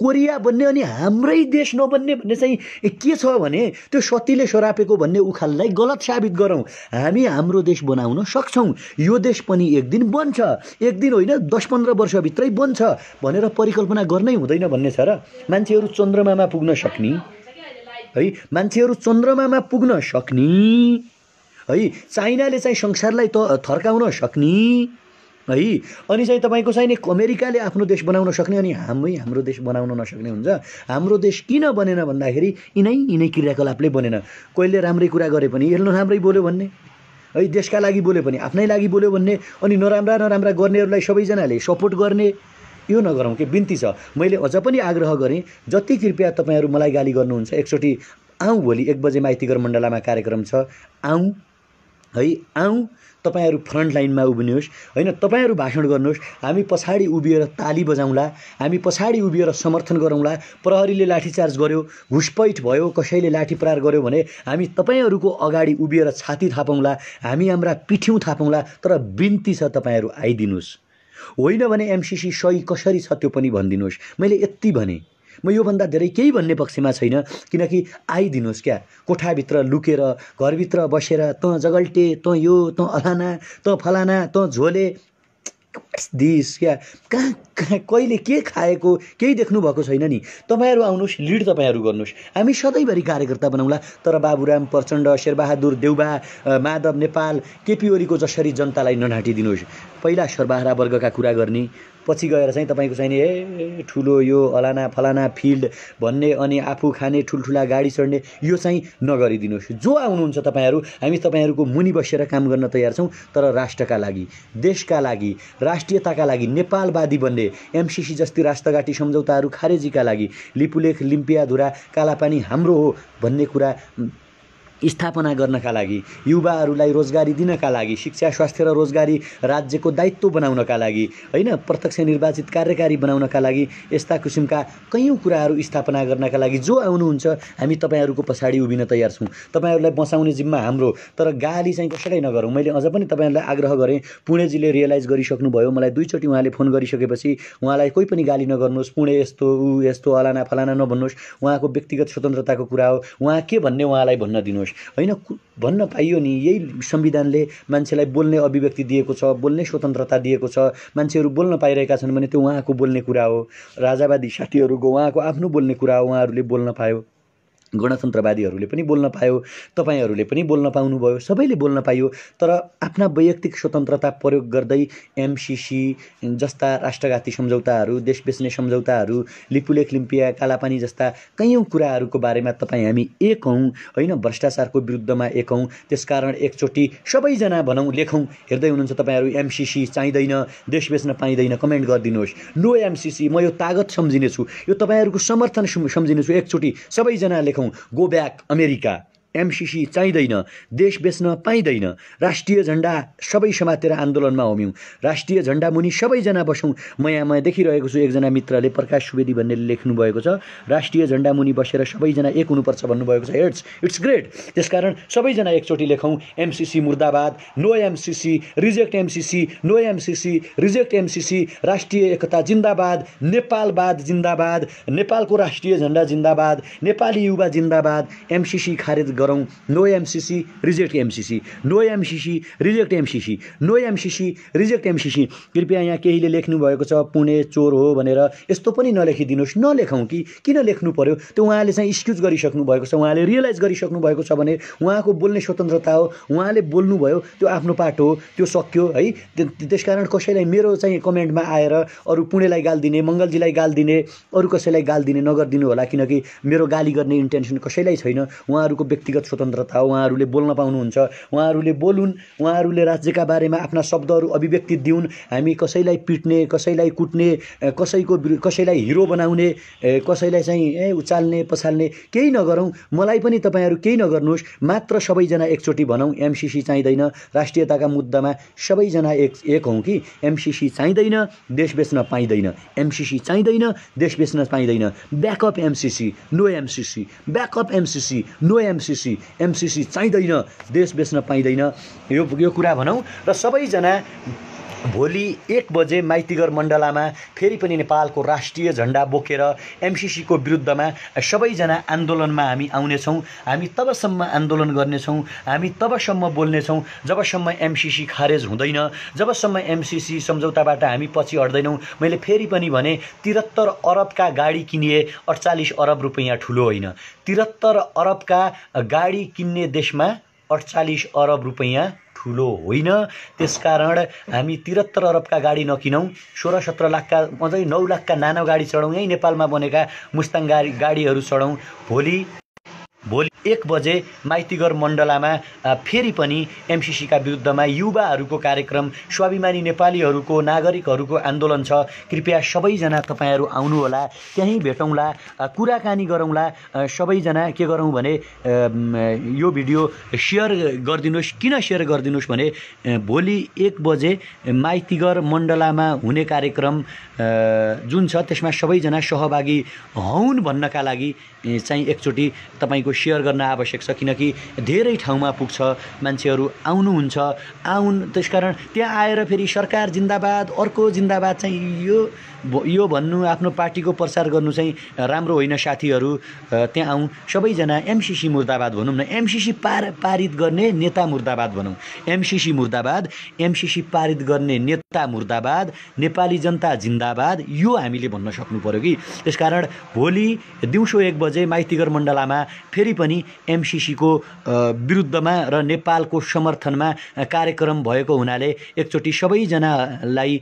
कोरिया बन्ने अनि हाम्रै देश नबन्ने भन्ने चाहिँ के छ भने त्यो सतीले सरापेको भन्ने उखाललाई गलत साबित गरौँ हामी हाम्रो देश बनाउन सक्छौँ यो देश पनि एक दिन बन्छ एक दिन होइन दस पन्ध्र वर्षभित्रै बन्छ भनेर परिकल्पना गर्नै हुँदैन भन्ने छ र मान्छेहरू चन्द्रमामा पुग्न सक्ने है मान्छेहरू चन्द्रमामा पुग्न सक्ने है चाइनाले चाहिँ संसारलाई त थर्काउन सक्ने है अनि चाहिँ तपाईँको चाहिँ नि अमेरिकाले आफ्नो देश बनाउन सक्ने अनि हामी हाम्रो देश बनाउन नसक्ने हुन्छ हाम्रो देश किन बनेन भन्दाखेरि यिनै यिनै क्रियाकलापले बनेन कहिले राम्रै कुरा गरे पनि यसले नराम्रै बोल्यो भन्ने है देशका लागि बोल्यो भने आफ्नै लागि बोल्यो भन्ने अनि नराम्रा नराम्रा गर्नेहरूलाई सबैजनाले सपोर्ट गर्ने यो नगरौँ कि बिन्ती छ मैले अझ पनि आग्रह गरेँ जति कृपया तपाईँहरू मलाई गाली गर्नुहुन्छ एकचोटि आउँ भोलि एक बजे माइतीगर मण्डलामा कार्यक्रम छ आउँ है आउँ तपाईँहरू फ्रन्ट लाइनमा उभिनुहोस् होइन तपाईँहरू भाषण गर्नुहोस् हामी पछाडि उभिएर ताली बजाउँला हामी पछाडि उभिएर समर्थन गरौँला प्रहरीले लाठीचार्ज गर्यो घुसपैठ भयो कसैले लाठी प्रहार गर्यो भने हामी तपाईँहरूको अगाडि उभिएर छाती थापौँला हामी हाम्रा पिठ्यौँ थापौँला तर बिन्ती छ तपाईँहरू आइदिनुहोस् होइन भने एमसिसी सही कसरी छ त्यो पनि भनिदिनुहोस् मैले यति भनेँ म योभन्दा धेरै केही भन्ने पक्षमा छैन किनकि आइदिनुहोस् क्या कोठाभित्र लुकेर घरभित्र बसेर तँ जगल्टे तँ यो तँ अलाना तँ फलाना तँ झोले दिस क्या कहाँ कहाँ कहिले के खाएको केही देख्नु भएको छैन नि तपाईँहरू आउनुहोस् लिड तपाईँहरू गर्नुहोस् हामी सधैँभरि कार्यकर्ता बनाउँला तर बाबुराम प्रचण्ड शेरबहादुर देउबा माधव नेपाल केपी ओलीको जसरी जनतालाई ननाटिदिनुहोस् पहिला सर्वहारा वर्गका कुरा गर्ने पछि गएर चाहिँ तपाईँको चाहिँ नि ए ठुलो यो अलाना फलाना फिल्ड भन्ने अनि आफू खाने ठुल्ठुला गाडी चढ्ने यो चाहिँ नगरिदिनुहोस् जो आउनुहुन्छ तपाईँहरू हामी तपाईँहरूको मुनि बसेर काम गर्न तयार छौँ तर राष्ट्रका लागि देशका लागि राष्ट्रियताका लागि नेपालवादी बन्ने एमसिसी जस्तै राष्ट्रघाटी सम्झौताहरू खारेजीका लागि लिपुलेख लिम्पियाधुरा कालापानी हाम्रो हो भन्ने कुरा स्थापना गर्नका लागि युवाहरूलाई रोजगारी दिनका लागि शिक्षा स्वास्थ्य र रोजगारी राज्यको दायित्व बनाउनका लागि होइन प्रत्यक्ष निर्वाचित कार्यकारी बनाउनका लागि यस्ता किसिमका कैयौँ कुराहरू स्थापना गर्नका लागि जो आउनुहुन्छ हामी तपाईँहरूको पछाडि उभिन तयार छौँ तपाईँहरूलाई बसाउने जिम्मा हाम्रो तर गाली चाहिँ कसैलाई नगरौँ मैले अझ पनि तपाईँहरूलाई आग्रह गरेँ पुणेजीले रियलाइज गरिसक्नुभयो मलाई दुईचोटि उहाँले फोन गरिसकेपछि उहाँलाई कोही पनि गाली नगर्नुहोस् पुणे यस्तो ऊ यस्तो अलाना फलाना नभन्नुहोस् उहाँको व्यक्तिगत स्वतन्त्रताको कुरा हो उहाँ के भन्ने उहाँलाई भन्न दिनुहोस् होइन भन्न पाइयो नि यही संविधानले मान्छेलाई बोल्ने अभिव्यक्ति दिएको छ बोल्ने स्वतन्त्रता दिएको छ मान्छेहरू बोल्न पाइरहेका छन् भने त्यो उहाँको बोल्ने कुरा हो राजावादी साथीहरूको उहाँको आफ्नो बोल्ने कुरा हो उहाँहरूले बोल्न पायो गणतन्त्रवादीहरूले पनि बोल्न पायो तपाईँहरूले पनि बोल्न पाउनुभयो सबैले बोल्न पायो तर आफ्ना वैयक्तिक स्वतन्त्रता प्रयोग गर्दै एमसिसी जस्ता राष्ट्रघाती सम्झौताहरू देश बेच्ने सम्झौताहरू लिपुलेख लिम्पिया कालापानी जस्ता कैयौँ कुराहरूको बारेमा तपाईँ हामी एक हौँ होइन भ्रष्टाचारको विरुद्धमा एक हौँ त्यसकारण एकचोटि सबैजना भनौँ लेखौँ हेर्दै हुनुहुन्छ तपाईँहरू एमसिसी चाहिँदैन देश बेच्न पाइँदैन कमेन्ट गरिदिनुहोस् नो एमसिसी म यो तागत सम्झिनेछु यो तपाईँहरूको समर्थन सम्झिनेछु एकचोटि सबैजना लेखौँ Go Back America. एमसिसी चाहिँदैन देश बेच्न पाइँदैन राष्ट्रिय झन्डा सबै समातेर आन्दोलनमा होम्यौँ राष्ट्रिय झन्डा मुनि सबैजना बसौँ म यहाँ म देखिरहेको छु एकजना मित्रले प्रकाश सुवेदी भन्नेले लेख्नुभएको छ राष्ट्रिय झन्डा मुनि बसेर सबैजना एक हुनुपर्छ भन्नुभएको छ इट्स इट्स ग्रेट त्यसकारण सबैजना एकचोटि लेखौँ एमसिसी मुर्दाबाद no MCC reject MCC no MCC reject MCC राष्ट्रिय एकता जिन्दाबाद नेपालवाद जिन्दाबाद नेपालको राष्ट्रिय झन्डा जिन्दाबाद नेपाली युवा जिन्दाबाद एमसिसी खारेज गरौँ no MCC reject MCC no MCC reject MCC no MCC reject MCC कृपया यहाँ केहीले लेख्नु भएको छ पुणे चोर हो भनेर यस्तो पनि नलेखिदिनुहोस् नलेखौँ कि किन लेख्नु पऱ्यो त्यो उहाँले चाहिँ एक्सक्युज गरिसक्नु भएको छ उहाँले रियलाइज गरिसक्नु भएको छ भने उहाँको बोल्ने स्वतन्त्रता हो उहाँले बोल्नुभयो त्यो आफ्नो पाटो हो त्यो सक्यो है त्यस कारण कसैलाई मेरो चाहिँ कमेन्टमा आएर अरू पुणेलाई गाल दिने मङ्गलजीलाई गाल दिने अरू कसैलाई गाल दिने नगरिदिनु होला किनकि मेरो गाली गर्ने इन्टेन्सन कसैलाई छैन उहाँहरूको व्यक्ति व्यक्तिगत स्वतन्त्रता उहाँहरूले बोल्न पाउनुहुन्छ उहाँहरूले बोलुन् उहाँहरूले राज्यका बारेमा आफ्ना शब्दहरू अभिव्यक्ति दिउन् हामी कसैलाई पिट्ने कसैलाई कुट्ने कसैको कसैलाई हिरो बनाउने कसैलाई चाहिँ ए उचाल्ने पछाल्ने केही नगरौँ मलाई पनि तपाईँहरू केही नगर्नुहोस् मात्र सबैजना एकचोटि भनौँ एमसिसी चाहिँदैन राष्ट्रियताका मुद्दामा सबैजना एक एक हौँ कि एमसिसी चाहिँदैन देश बेच्न पाइँदैन एमसिसी चाहिँदैन देश बेच्न पाइँदैन back up MCC no MCC back up MCC no MCC सी एमसिसी चाहिँदैन देश बेच्न पाइँदैन यो यो कुरा भनौँ र सबैजना भोलि एक बजे माइतीगर मण्डलामा फेरि पनि नेपालको राष्ट्रिय झन्डा बोकेर एमसिसीको विरुद्धमा सबैजना आन्दोलनमा हामी आउनेछौँ हामी तबसम्म आन्दोलन गर्नेछौँ हामी तबसम्म बोल्नेछौँ जबसम्म एमसिसी खारेज हुँदैन जबसम्म एमसिसी सम्झौताबाट हामी पछि हट्दैनौँ मैले फेरि पनि भने त्रिहत्तर अरबका गाडी किनिए अडचालिस अरब रुपियाँ ठुलो होइन त्रिहत्तर अरबका गाडी किन्ने देशमा अडचालिस अरब रुपियाँ ठुलो होइन त्यसकारण हामी त्रिहत्तर अरबका गाडी नकिनौँ सोह्र सत्र लाखका अझै नौ लाखका नानो गाडी चढौँ यहीँ नेपालमा बनेका मुस्ताङ गाडी गाडीहरू चढौँ भोलि भोलि एक बजे माइतीगर मण्डलामा फेरि पनि एमसिसीका विरुद्धमा युवाहरूको कार्यक्रम स्वाभिमानी नेपालीहरूको नागरिकहरूको आन्दोलन छ कृपया सबैजना तपाईँहरू आउनुहोला त्यहीँ भेटौँला कुराकानी गरौँला सबैजना के गरौँ भने यो भिडियो सेयर गरिदिनुहोस् किन सेयर गरिदिनुहोस् भने भोलि एक बजे माइतीगर मण्डलामा हुने कार्यक्रम जुन छ त्यसमा सबैजना सहभागी हौन् भन्नका लागि चाहिँ एकचोटि तपाईँको सेयर गर्न आवश्यक छ किनकि धेरै ठाउँमा पुग्छ मान्छेहरू आउनुहुन्छ आउन् त्यसकारण त्यहाँ आएर फेरि सरकार जिन्दाबाद अर्को जिन्दाबाद चाहिँ यो यो भन्नु आफ्नो पार्टीको प्रचार गर्नु चाहिँ राम्रो होइन साथीहरू त्यहाँ आउँ सबैजना एमसिसी मुर्दाबाद भनौँ न एमसिसी पार पारित गर्ने नेता मुर्दाबाद भनौँ एमसिसी मुर्दाबाद एमसिसी पारित गर्ने नेता मुर्दाबाद नेपाली जनता जिन्दाबाद यो हामीले भन्न सक्नु पऱ्यो कि त्यसकारण भोलि दिउँसो एक बजे माइतीगर मण्डलामा फेरि फेरि पनि एमसिसीको विरुद्धमा र नेपालको समर्थनमा कार्यक्रम भएको हुनाले एकचोटि सबैजनालाई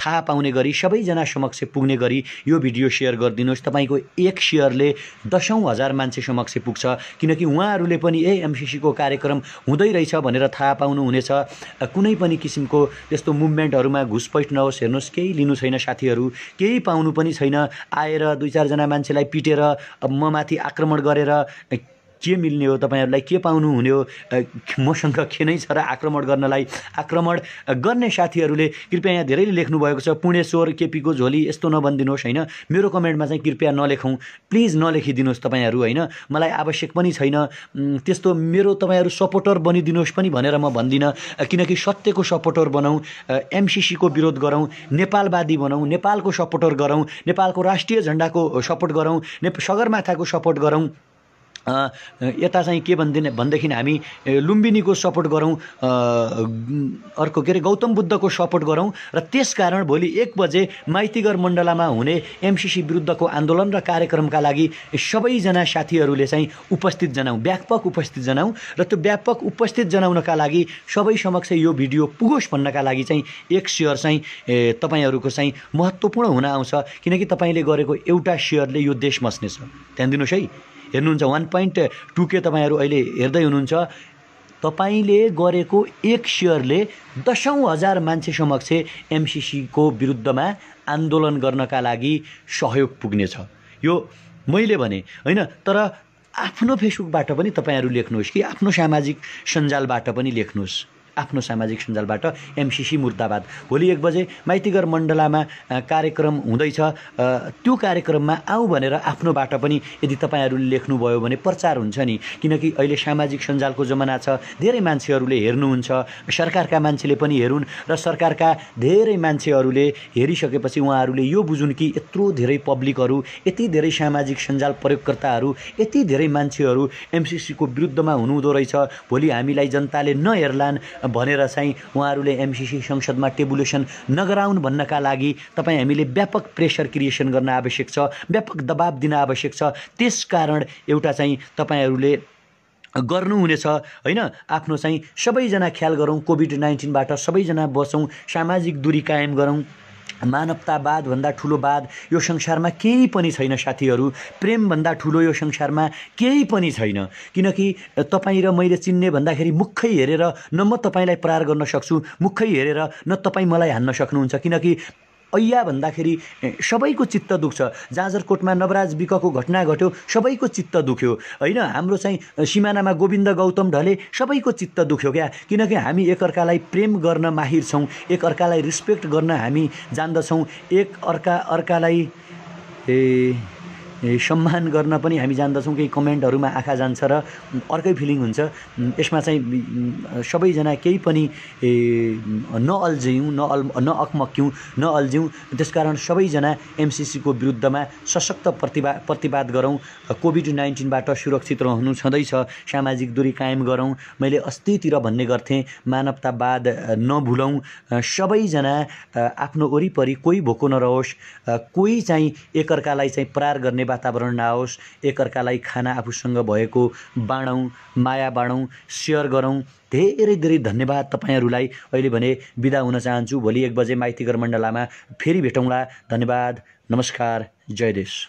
थाहा पाउने गरी सबैजना समक्ष पुग्ने गरी यो भिडियो सेयर गरिदिनुहोस् तपाईँको एक सेयरले दसौँ हजार मान्छे समक्ष पुग्छ किनकि उहाँहरूले पनि ए एमसिसीको कार्यक्रम हुँदै रहेछ भनेर थाहा पाउनुहुनेछ कुनै पनि किसिमको त्यस्तो मुभमेन्टहरूमा घुसपैठ नहोस् हेर्नुहोस् केही लिनु छैन साथीहरू केही पाउनु पनि छैन आएर दुई चारजना मान्छेलाई पिटेर म माथि आक्रमण गरेर के मिल्ने हो तपाईँहरूलाई के पाउनुहुने हो मसँग के नै छ र आक्रमण गर्नलाई आक्रमण गर्ने साथीहरूले कृपया यहाँ धेरैले भएको छ पुणेश्वर केपीको झोली यस्तो नबनिदिनुहोस् होइन मेरो कमेन्टमा चाहिँ कृपया नलेखौँ प्लिज नलेखिदिनुहोस् तपाईँहरू होइन मलाई आवश्यक पनि छैन त्यस्तो मेरो तपाईँहरू सपोर्टर बनिदिनुहोस् पनि भनेर म भन्दिनँ किनकि सत्यको सपोर्टर बनाउँ एमसिसीको विरोध गरौँ नेपालवादी बनाउँ नेपालको सपोर्टर गरौँ नेपालको राष्ट्रिय झन्डाको सपोर्ट गरौँ ने सगरमाथाको सपोर्ट गरौँ यता चाहिँ के भनिदिने भनेदेखि हामी लुम्बिनीको सपोर्ट गरौँ अर्को के अरे गौतम बुद्धको सपोर्ट गरौँ र त्यसकारण भोलि एक बजे माइतीगर मण्डलामा हुने एमसिसी विरुद्धको आन्दोलन र कार्यक्रमका लागि सबैजना साथीहरूले चाहिँ उपस्थित जनाउँ व्यापक उपस्थित जनाउँ र त्यो व्यापक उपस्थित जनाउनका लागि सबै समक्ष यो भिडियो पुगोस् भन्नका लागि चाहिँ एक सेयर चाहिँ तपाईँहरूको चाहिँ महत्त्वपूर्ण हुन आउँछ किनकि तपाईँले गरेको एउटा सेयरले यो देश मस्नेछ ध्यान दिनुहोस् है हेर्नुहुन्छ वान पोइन्ट टू के तपाईँहरू अहिले हेर्दै हुनुहुन्छ तपाईँले गरेको एक सेयरले दसौँ हजार मान्छे समक्ष एमसिसीको विरुद्धमा आन्दोलन गर्नका लागि सहयोग पुग्नेछ यो मैले भने होइन तर आफ्नो फेसबुकबाट पनि तपाईँहरू लेख्नुहोस् कि आफ्नो सामाजिक सञ्जालबाट पनि लेख्नुहोस् आफ्नो सामाजिक सञ्जालबाट एमसिसी मुर्दाबाद भोलि एक बजे माइतीघर मण्डलामा कार्यक्रम हुँदैछ त्यो कार्यक्रममा आऊ भनेर आफ्नोबाट पनि यदि तपाईँहरूले लेख्नुभयो भने प्रचार हुन्छ नि किनकि अहिले सामाजिक सञ्जालको जमाना छ धेरै मान्छेहरूले हेर्नुहुन्छ सरकारका मान्छेले पनि हेरुन् र सरकारका धेरै मान्छेहरूले हेरिसकेपछि उहाँहरूले यो बुझुन् कि यत्रो धेरै पब्लिकहरू यति धेरै सामाजिक सञ्जाल प्रयोगकर्ताहरू यति धेरै मान्छेहरू एमसिसीको विरुद्धमा हुनुहुँदो रहेछ भोलि हामीलाई जनताले नहेर्लान् भनेर चाहिँ उहाँहरूले एमसिसी संसदमा टेबुलेसन नगराउन् भन्नका लागि तपाईँ हामीले व्यापक प्रेसर क्रिएसन गर्न आवश्यक छ व्यापक दबाब दिन आवश्यक छ त्यस कारण एउटा चाहिँ तपाईँहरूले गर्नुहुनेछ होइन आफ्नो चाहिँ सबैजना ख्याल गरौँ कोभिड नाइन्टिनबाट सबैजना बसौँ सामाजिक दूरी कायम गरौँ मानवतावादभन्दा ठुलो वाद यो संसारमा केही पनि छैन साथीहरू प्रेमभन्दा ठुलो यो संसारमा केही पनि छैन किनकि तपाईँ र मैले चिन्ने भन्दाखेरि मुखै हेरेर न म तपाईँलाई प्रार गर्न सक्छु मुखै हेरेर न तपाईँ मलाई हान्न सक्नुहुन्छ किनकि ऐया भन्दाखेरि सबैको चित्त दुख्छ जाजरकोटमा नवराज विकको घटना घट्यो सबैको चित्त दुख्यो होइन हाम्रो चाहिँ सिमानामा गोविन्द गौतम ढले सबैको चित्त दुख्यो क्या किनकि हामी एकअर्कालाई प्रेम गर्न माहिर छौँ एकअर्कालाई रिस्पेक्ट गर्न हामी जान्दछौँ एक अर्का अर्कालाई ए सम्मान गर्न पनि हामी जान्दछौँ केही कमेन्टहरूमा आँखा जान्छ र अर्कै फिलिङ हुन्छ यसमा चाहिँ सबैजना केही पनि नअल्झ्यौँ नअल् नअकमक्यौँ नअल्झ्यौँ त्यसकारण सबैजना एमसिसीको विरुद्धमा सशक्त प्रतिभा प्रतिवाद गरौँ कोभिड नाइन्टिनबाट सुरक्षित रहनु छँदैछ सामाजिक दूरी कायम गरौँ मैले अस्तितिर भन्ने गर्थेँ मानवतावाद नभुलौँ सबैजना आफ्नो वरिपरि कोही भोको नरहोस् कोही चाहिँ एकअर्कालाई चाहिँ प्रार गर्ने वातावरण नआओस् एकअर्कालाई खाना आफूसँग भएको बाँडौँ माया बाँडौँ सेयर गरौँ धेरै धेरै धन्यवाद तपाईँहरूलाई अहिले भने बिदा हुन चाहन्छु भोलि एक बजे माइतीगर मण्डलामा फेरि भेटौँला धन्यवाद नमस्कार जय देश